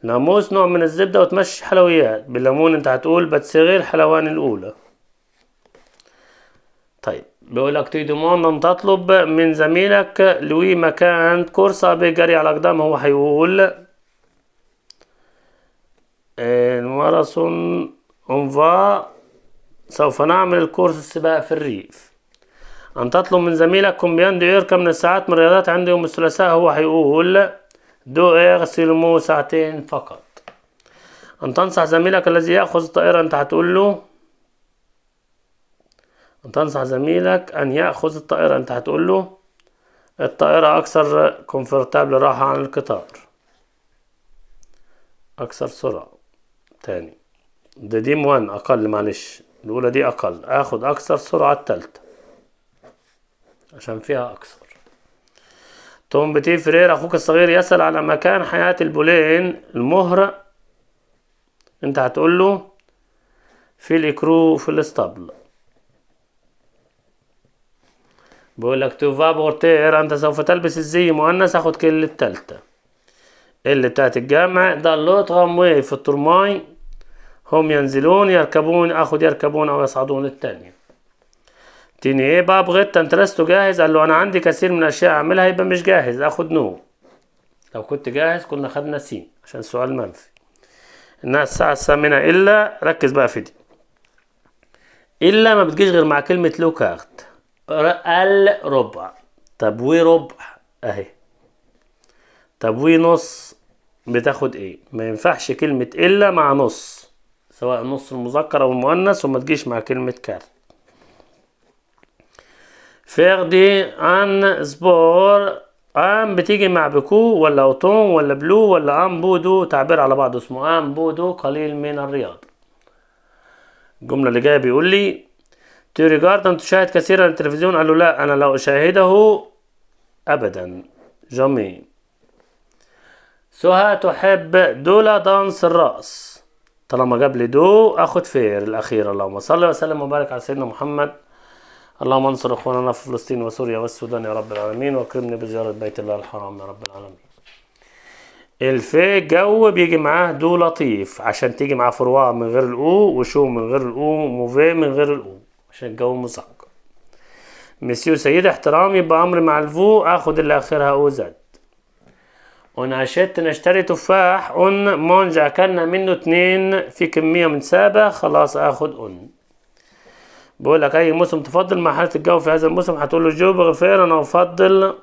ناموس نوع من الزبدة وتمشي حلويات بالليمون انت هتقول بتسغي حلواني الأولى طيب بيقول لك تيدومون ان تطلب من زميلك لوي مكان كورسة بجري على أقدام هو هيقول الماراثون إيه، انفا سوف نعمل الكورس السباق في الريف أن تطلب من زميلك كومبيان دي يركب من الساعات من الرياضات عند يوم الثلاثاء هو هيقول دو دقيقة مو ساعتين فقط أن تنصح زميلك الذي يأخذ الطائرة أنت هتقول له أن تنصح زميلك أن يأخذ الطائرة أنت هتقول له الطائرة أكثر كومفورتابل راحة عن القطار أكثر سرعة تاني ده ديم وان أقل معلش الأولى دي أقل آخد أكثر سرعة التالتة عشان فيها أكثر توم بتي فرير أخوك الصغير يسأل على مكان حياة البولين المهر أنت هتقول له في الإكرو في الاسطبل بقول لك تو فابورتير أنت سوف تلبس الزي مؤنث أخد كل التالتة اللي بتاعت الجامع ضلوت غموي في الترماي هم ينزلون يركبون أخد يركبون أو يصعدون التانية تيني بقى إيه بغيت انت لست جاهز قال له انا عندي كثير من الاشياء اعملها يبقى مش جاهز اخد نو لو كنت جاهز كنا خدنا سين عشان سؤال منفي انها الساعة الثامنة الا ركز بقى في دي الا ما بتجيش غير مع كلمة لو كارت الربع طب وربع اهي طب ونص بتاخد ايه ما ينفعش كلمة الا مع نص سواء نص المذكر او المؤنث وما تجيش مع كلمة كارت فيردي ان سبور ام بتيجي مع بكو ولا اوتون ولا بلو ولا ام بودو تعبير على بعض اسمه ام بودو قليل من الرياض الجملة اللي جاية بيقول لي جاردن تشاهد كثيرا التلفزيون قال له لا انا لا اشاهده ابدا جامي سها تحب دولا دانس الرأس طالما جاب لي دو اخد فير الاخير اللهم صل وسلم وبارك على سيدنا محمد اللهم انصر اخواننا في فلسطين وسوريا والسودان يا رب العالمين واكرمني بزيارة بيت الله الحرام يا رب العالمين الف جو بيجي معاه دو لطيف عشان تيجي معاه فروع من غير الاو وشو من غير الاو وموفي من غير الاو عشان الجو مسكر مسيو سيد احترامي بامر مع الفو اخد اللي اخرها او زد ونعشت نشتري تفاح ان مونج اكلنا منه اتنين في كمية من سابة خلاص اخد ان بيقول لك أي موسم تفضل مع حالة الجو في هذا الموسم هتقول له جو بغفير أنا أفضل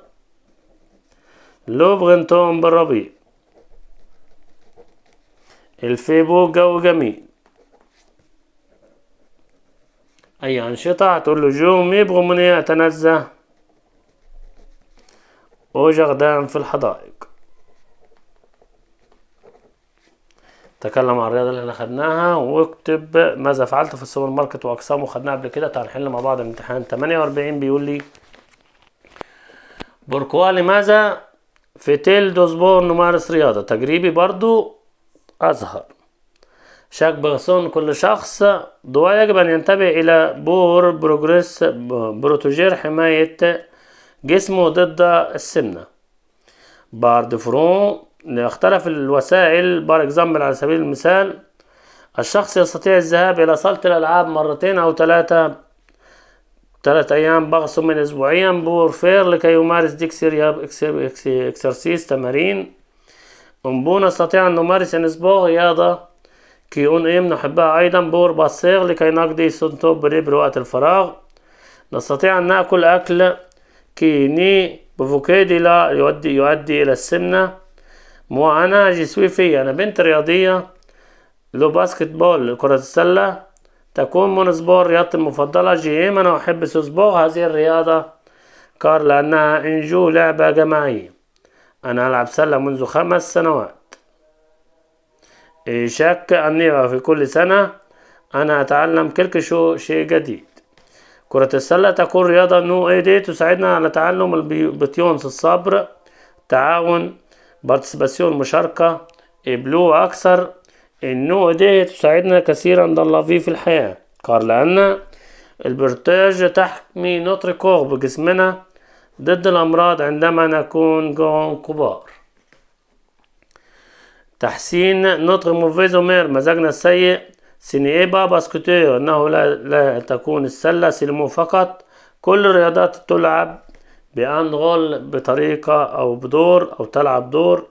لو بغنتهم بالربيع الفيبو جو جميل أي أنشطة هتقول له جوم يبغوا مني أتنزه وجغدان في الحدائق تكلم عن الرياضه اللي احنا خدناها واكتب ماذا فعلت في السوبر ماركت واقسامه خدناها قبل كده تعال نحل مع بعض امتحان 48 بيقول لي بوركوا لماذا في تيل دوزبور نمارس رياضه تجريبي برضو ازهر شاك بغسون كل شخص دواء يجب ان ينتبه الى بور بروجريس بروتوجير حمايه جسمه ضد السمنه بارد فرون اختلف الوسائل بار اكزامبل على سبيل المثال الشخص يستطيع الذهاب إلى صالة الألعاب مرتين أو ثلاثة ثلاثة أيام بغص من أسبوعيا فير لكي يمارس ديكسير إكسرسيس تمارين أنبونا نستطيع أن نمارس أسبوع رياضة كيون إم نحبها أيضا بور باسير لكي نقضي سنتوب بريبر وقت الفراغ نستطيع أن نأكل أكل ني بفوكيدي لا يؤدي, يؤدي إلى السمنة مو انا جي في انا بنت رياضية لو باسكت بول كرة السلة تكون من سبور رياضتي المفضلة جي ام إيه، انا احب سوسبو هذه الرياضة كار لانها انجو لعبة جماعية انا العب سلة منذ خمس سنوات إيه، شك أني في كل سنة أنا أتعلم كل شيء جديد كرة السلة تكون رياضة نوع إيه دي تساعدنا على تعلم البطيونس الصبر التعاون بارتسيباسيون مشاركة بلو أكثر النوع ده تساعدنا كثيرا ضل في في الحياة قال لأن البرتاج تحمي نتر كوغ بجسمنا ضد الأمراض عندما نكون جون كبار تحسين نطق موفيزومير مزاجنا السيء سيني بابا باسكوتير انه لا, لا تكون السلة سلمو فقط كل الرياضات تلعب بانغول بطريقة او بدور او تلعب دور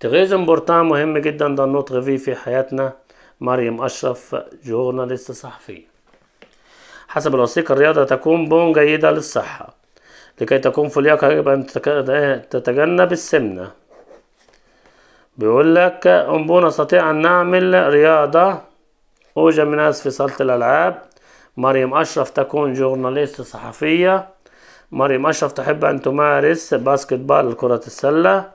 تغيز امبورتان مهم جدا ده النطق فيه في حياتنا مريم اشرف جورناليست صحفي حسب الوثيقة الرياضة تكون بون جيدة للصحة لكي تكون في لياقة يجب أن تتجنب السمنة بيقول لك أنبو نستطيع أن نعمل رياضة أوجه من في صالة الألعاب مريم أشرف تكون جورناليست صحفية مريم أشرف تحب أن تمارس باسكت بال كرة السلة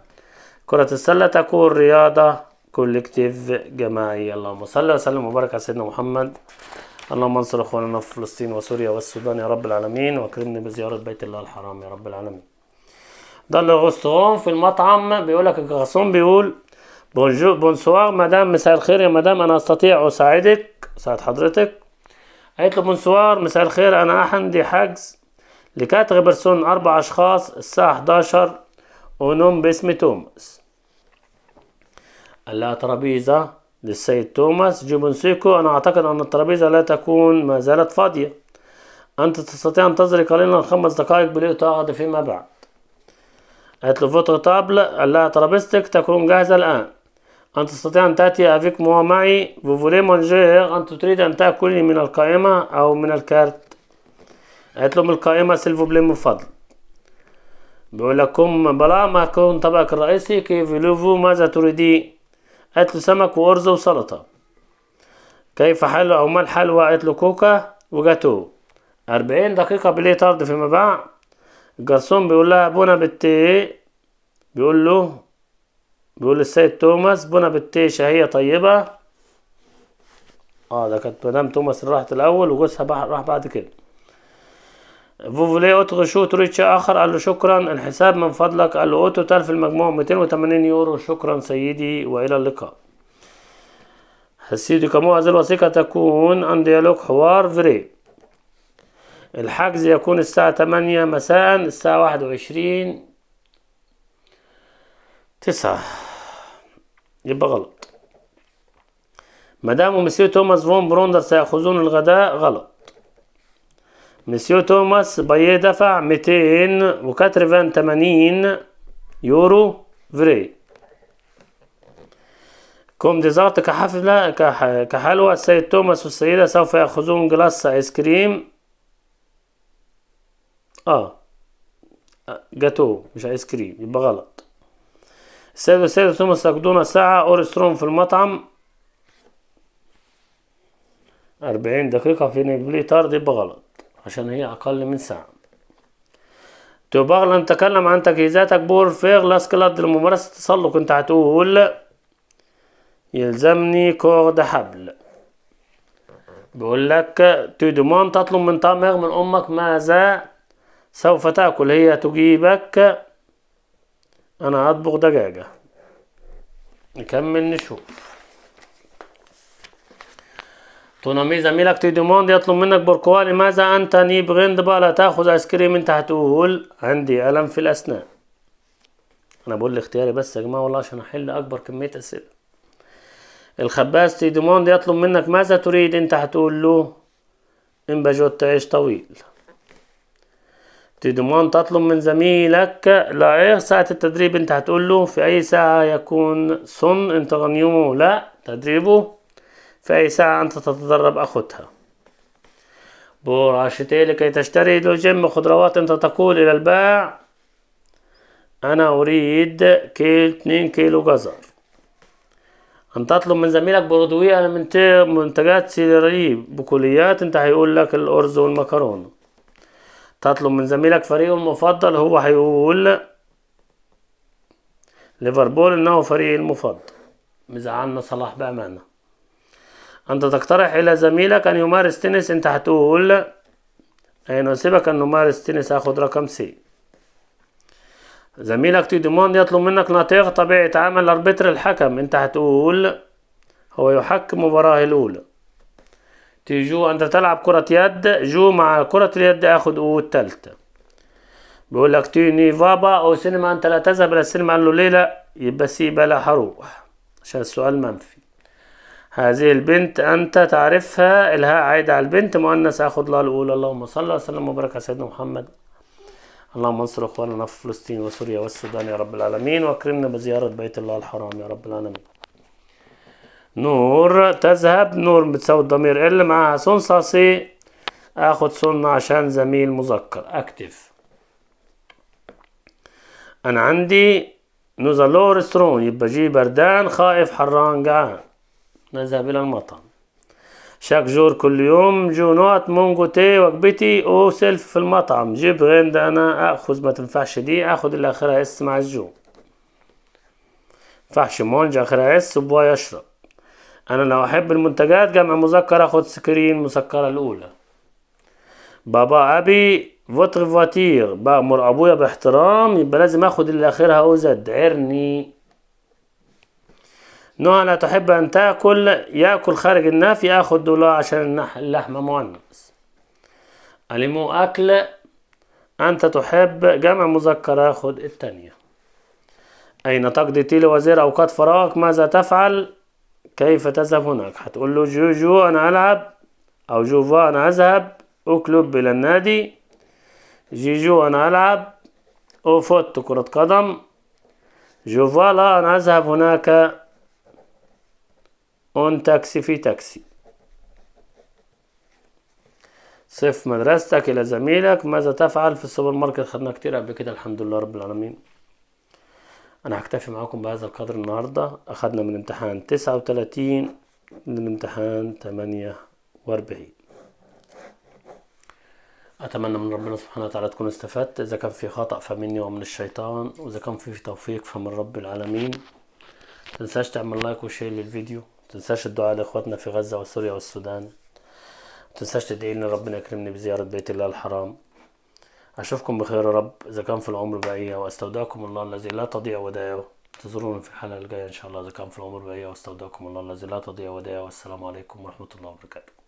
كرة السلة تكون رياضة كولكتيف جماعي اللهم صل وسلم وبارك على سيدنا محمد اللهم انصر اخواننا في فلسطين وسوريا والسودان يا رب العالمين واكرمني بزيارة بيت الله الحرام يا رب العالمين ده اللي غصتهم في المطعم بيقول لك الغصون بيقول بونجور بونسوار مدام مساء الخير يا مدام انا استطيع اساعدك ساعد حضرتك قالت له بونسوار مساء الخير انا عندي حجز لكات برسون أربع أشخاص الساعة 11 ونوم باسم توماس لا ترابيزة للسيد توماس جيبونسيكو أنا أعتقد أن الترابيزة لا تكون ما زالت فاضية أنت تستطيع أن تزري قليلا خمس دقائق بالإطاعة فيما بعد قالت له فوتو طابل قال لها ترابيزتك تكون جاهزة الآن أنت تستطيع أن تأتي أفيك مو معي وفولي مونجير أنت تريد أن تأكلي من القائمة أو من الكارت قالت لهم القائمة سيلفو بليم من فضل بيقول لكم بلا ما كون طبقك الرئيسي كيف لوفو ماذا تريدي قالت له سمك وأرز وسلطة كيف حل ما حلوى قالت له كوكا وجاتو أربعين دقيقة بلي طرد فيما بعد الجرسون بيقول لها بونا بالتي بيقول له بيقول السيد توماس بونا بالتي شهية طيبة اه ده كانت مدام توماس راحت الأول وجوزها راح بعد كده فوفولي اوتو شوت ريتش اخر قال له شكرا الحساب من فضلك قال له اوتو تلف المجموع 280 يورو شكرا سيدي والى اللقاء السيدي كمو هذه الوثيقة تكون ان ديالوج حوار فري الحجز يكون الساعة 8 مساء الساعة 21 تسعة يبقى غلط مدام ومسيو توماس فون بروندر سيأخذون الغداء غلط مسيو توماس باي دفع تمانين يورو فري كوم ديزارت كحفلة كحلوة السيد توماس والسيدة سوف يأخذون جلاس آيس كريم اه جاتو مش آيس كريم يبقى غلط السيد والسيدة توماس يقضون ساعة أورستروم في المطعم أربعين دقيقة في نبلي طرد يبقى غلط عشان هي أقل من ساعة تبغى نتكلم عن تجهيزاتك بور فيغ لاسكلاد لممارسة التسلق أنت هتقول يلزمني كورد حبل بيقول لك تدمان تطلب من طمغ من أمك ماذا سوف تأكل هي تجيبك أنا هطبخ دجاجة نكمل نشوف تونامي زميلك دوموند يطلب منك بركوا لماذا أنت نيب غندبة لا تأخذ آيس كريم أنت هتقول عندي ألم في الأسنان أنا بقول اختياري بس يا جماعة والله عشان أحل أكبر كمية أسئلة الخباز دوموند يطلب منك ماذا تريد أنت هتقول له إن بجوت عيش طويل دوموند تطلب من زميلك لا إيه ساعة التدريب أنت هتقول له في أي ساعة يكون سن أنت غنيومه لا تدريبه فأي ساعة أنت تتدرب أخذها براشتي لكي تشتري لجم خضروات أنت تقول إلى الباع أنا أريد كيل اتنين كيلو جزر أن تطلب من زميلك برودوية من منتجات سيرالية بكليات أنت هيقول لك الأرز والمكرونة تطلب من زميلك فريقه المفضل هو هيقول ليفربول إنه فريقي المفضل مزعلنا صلاح بأمانة أنت تقترح إلى زميلك أن يمارس تنس أنت هتقول هيناسبك أن نمارس تنس هاخد رقم سي زميلك تي ديموند يطلب منك نطيق طبيعة عمل أربتر الحكم أنت هتقول هو يحكم مباراة الأولى تي جو أنت تلعب كرة يد جو مع كرة اليد أخذ أو التالتة بيقول لك تي ني فابا أو سينما أنت لا تذهب إلى السينما قال له ليه لأ يبقى سي بلا هروح عشان السؤال منفي هذه البنت أنت تعرفها الهاء عايدة على البنت مؤنث أخد لها الأولى اللهم صل وسلم وبارك على سيدنا محمد اللهم انصر إخواننا في فلسطين وسوريا والسودان يا رب العالمين وأكرمنا بزيارة بيت الله الحرام يا رب العالمين نور تذهب نور بتساوي الضمير ال معاها سون صاصي اخد سون عشان زميل مذكر اكتف انا عندي نوزالور سترون يبقى جي بردان خائف حران جعان نذهب إلى المطعم شاك جور كل يوم جونات مونجو تي وجبتي أو سيلف في المطعم جيب غند أنا أخذ ما تنفعش دي أخذ اللي آخرها إس مع الجو فحش مونج آخرها إس وبوا يشرب أنا لو أحب المنتجات جمع مذكر أخذ سكرين مسكرة الأولى بابا أبي فوتر فواتير بأمر أبويا باحترام يبقى لازم أخد اللي آخرها أو زد عرني نوع لا تحب أن تأكل يأكل خارج الناف يأخذ دولار عشان اللحمة مؤنس المو أكل أنت تحب جمع مذكر أخذ التانية أين تقضي تيلي وزير أوقات فراغك ماذا تفعل كيف تذهب هناك هتقول له جو جو أنا ألعب أو جو أنا أذهب أكلب إلى النادي جيجو أنا ألعب أوفوت كرة قدم لا أنا أذهب هناك اون تاكسي في تاكسي صف مدرستك إلى زميلك ماذا تفعل في السوبر ماركت خدنا كتير قبل كده الحمد لله رب العالمين أنا هكتفي معاكم بهذا القدر النهاردة أخدنا من امتحان تسعة وتلاتين لامتحان تمانية وأربعين أتمنى من ربنا سبحانه وتعالى تكون استفدت إذا كان في خطأ فمني ومن الشيطان وإذا كان في توفيق فمن رب العالمين متنساش تعمل لايك وشير للفيديو تنساش الدعاء لاخواتنا في غزه وسوريا والسودان تنساش تدعي لنا ربنا يكرمني بزياره بيت الله الحرام اشوفكم بخير يا رب اذا كان في العمر بقيه واستودعكم الله الذي لا تضيع ودائعه انتظرونا في الحلقه الجايه ان شاء الله اذا كان في العمر بقيه واستودعكم الله الذي لا تضيع ودائعه والسلام عليكم ورحمه الله وبركاته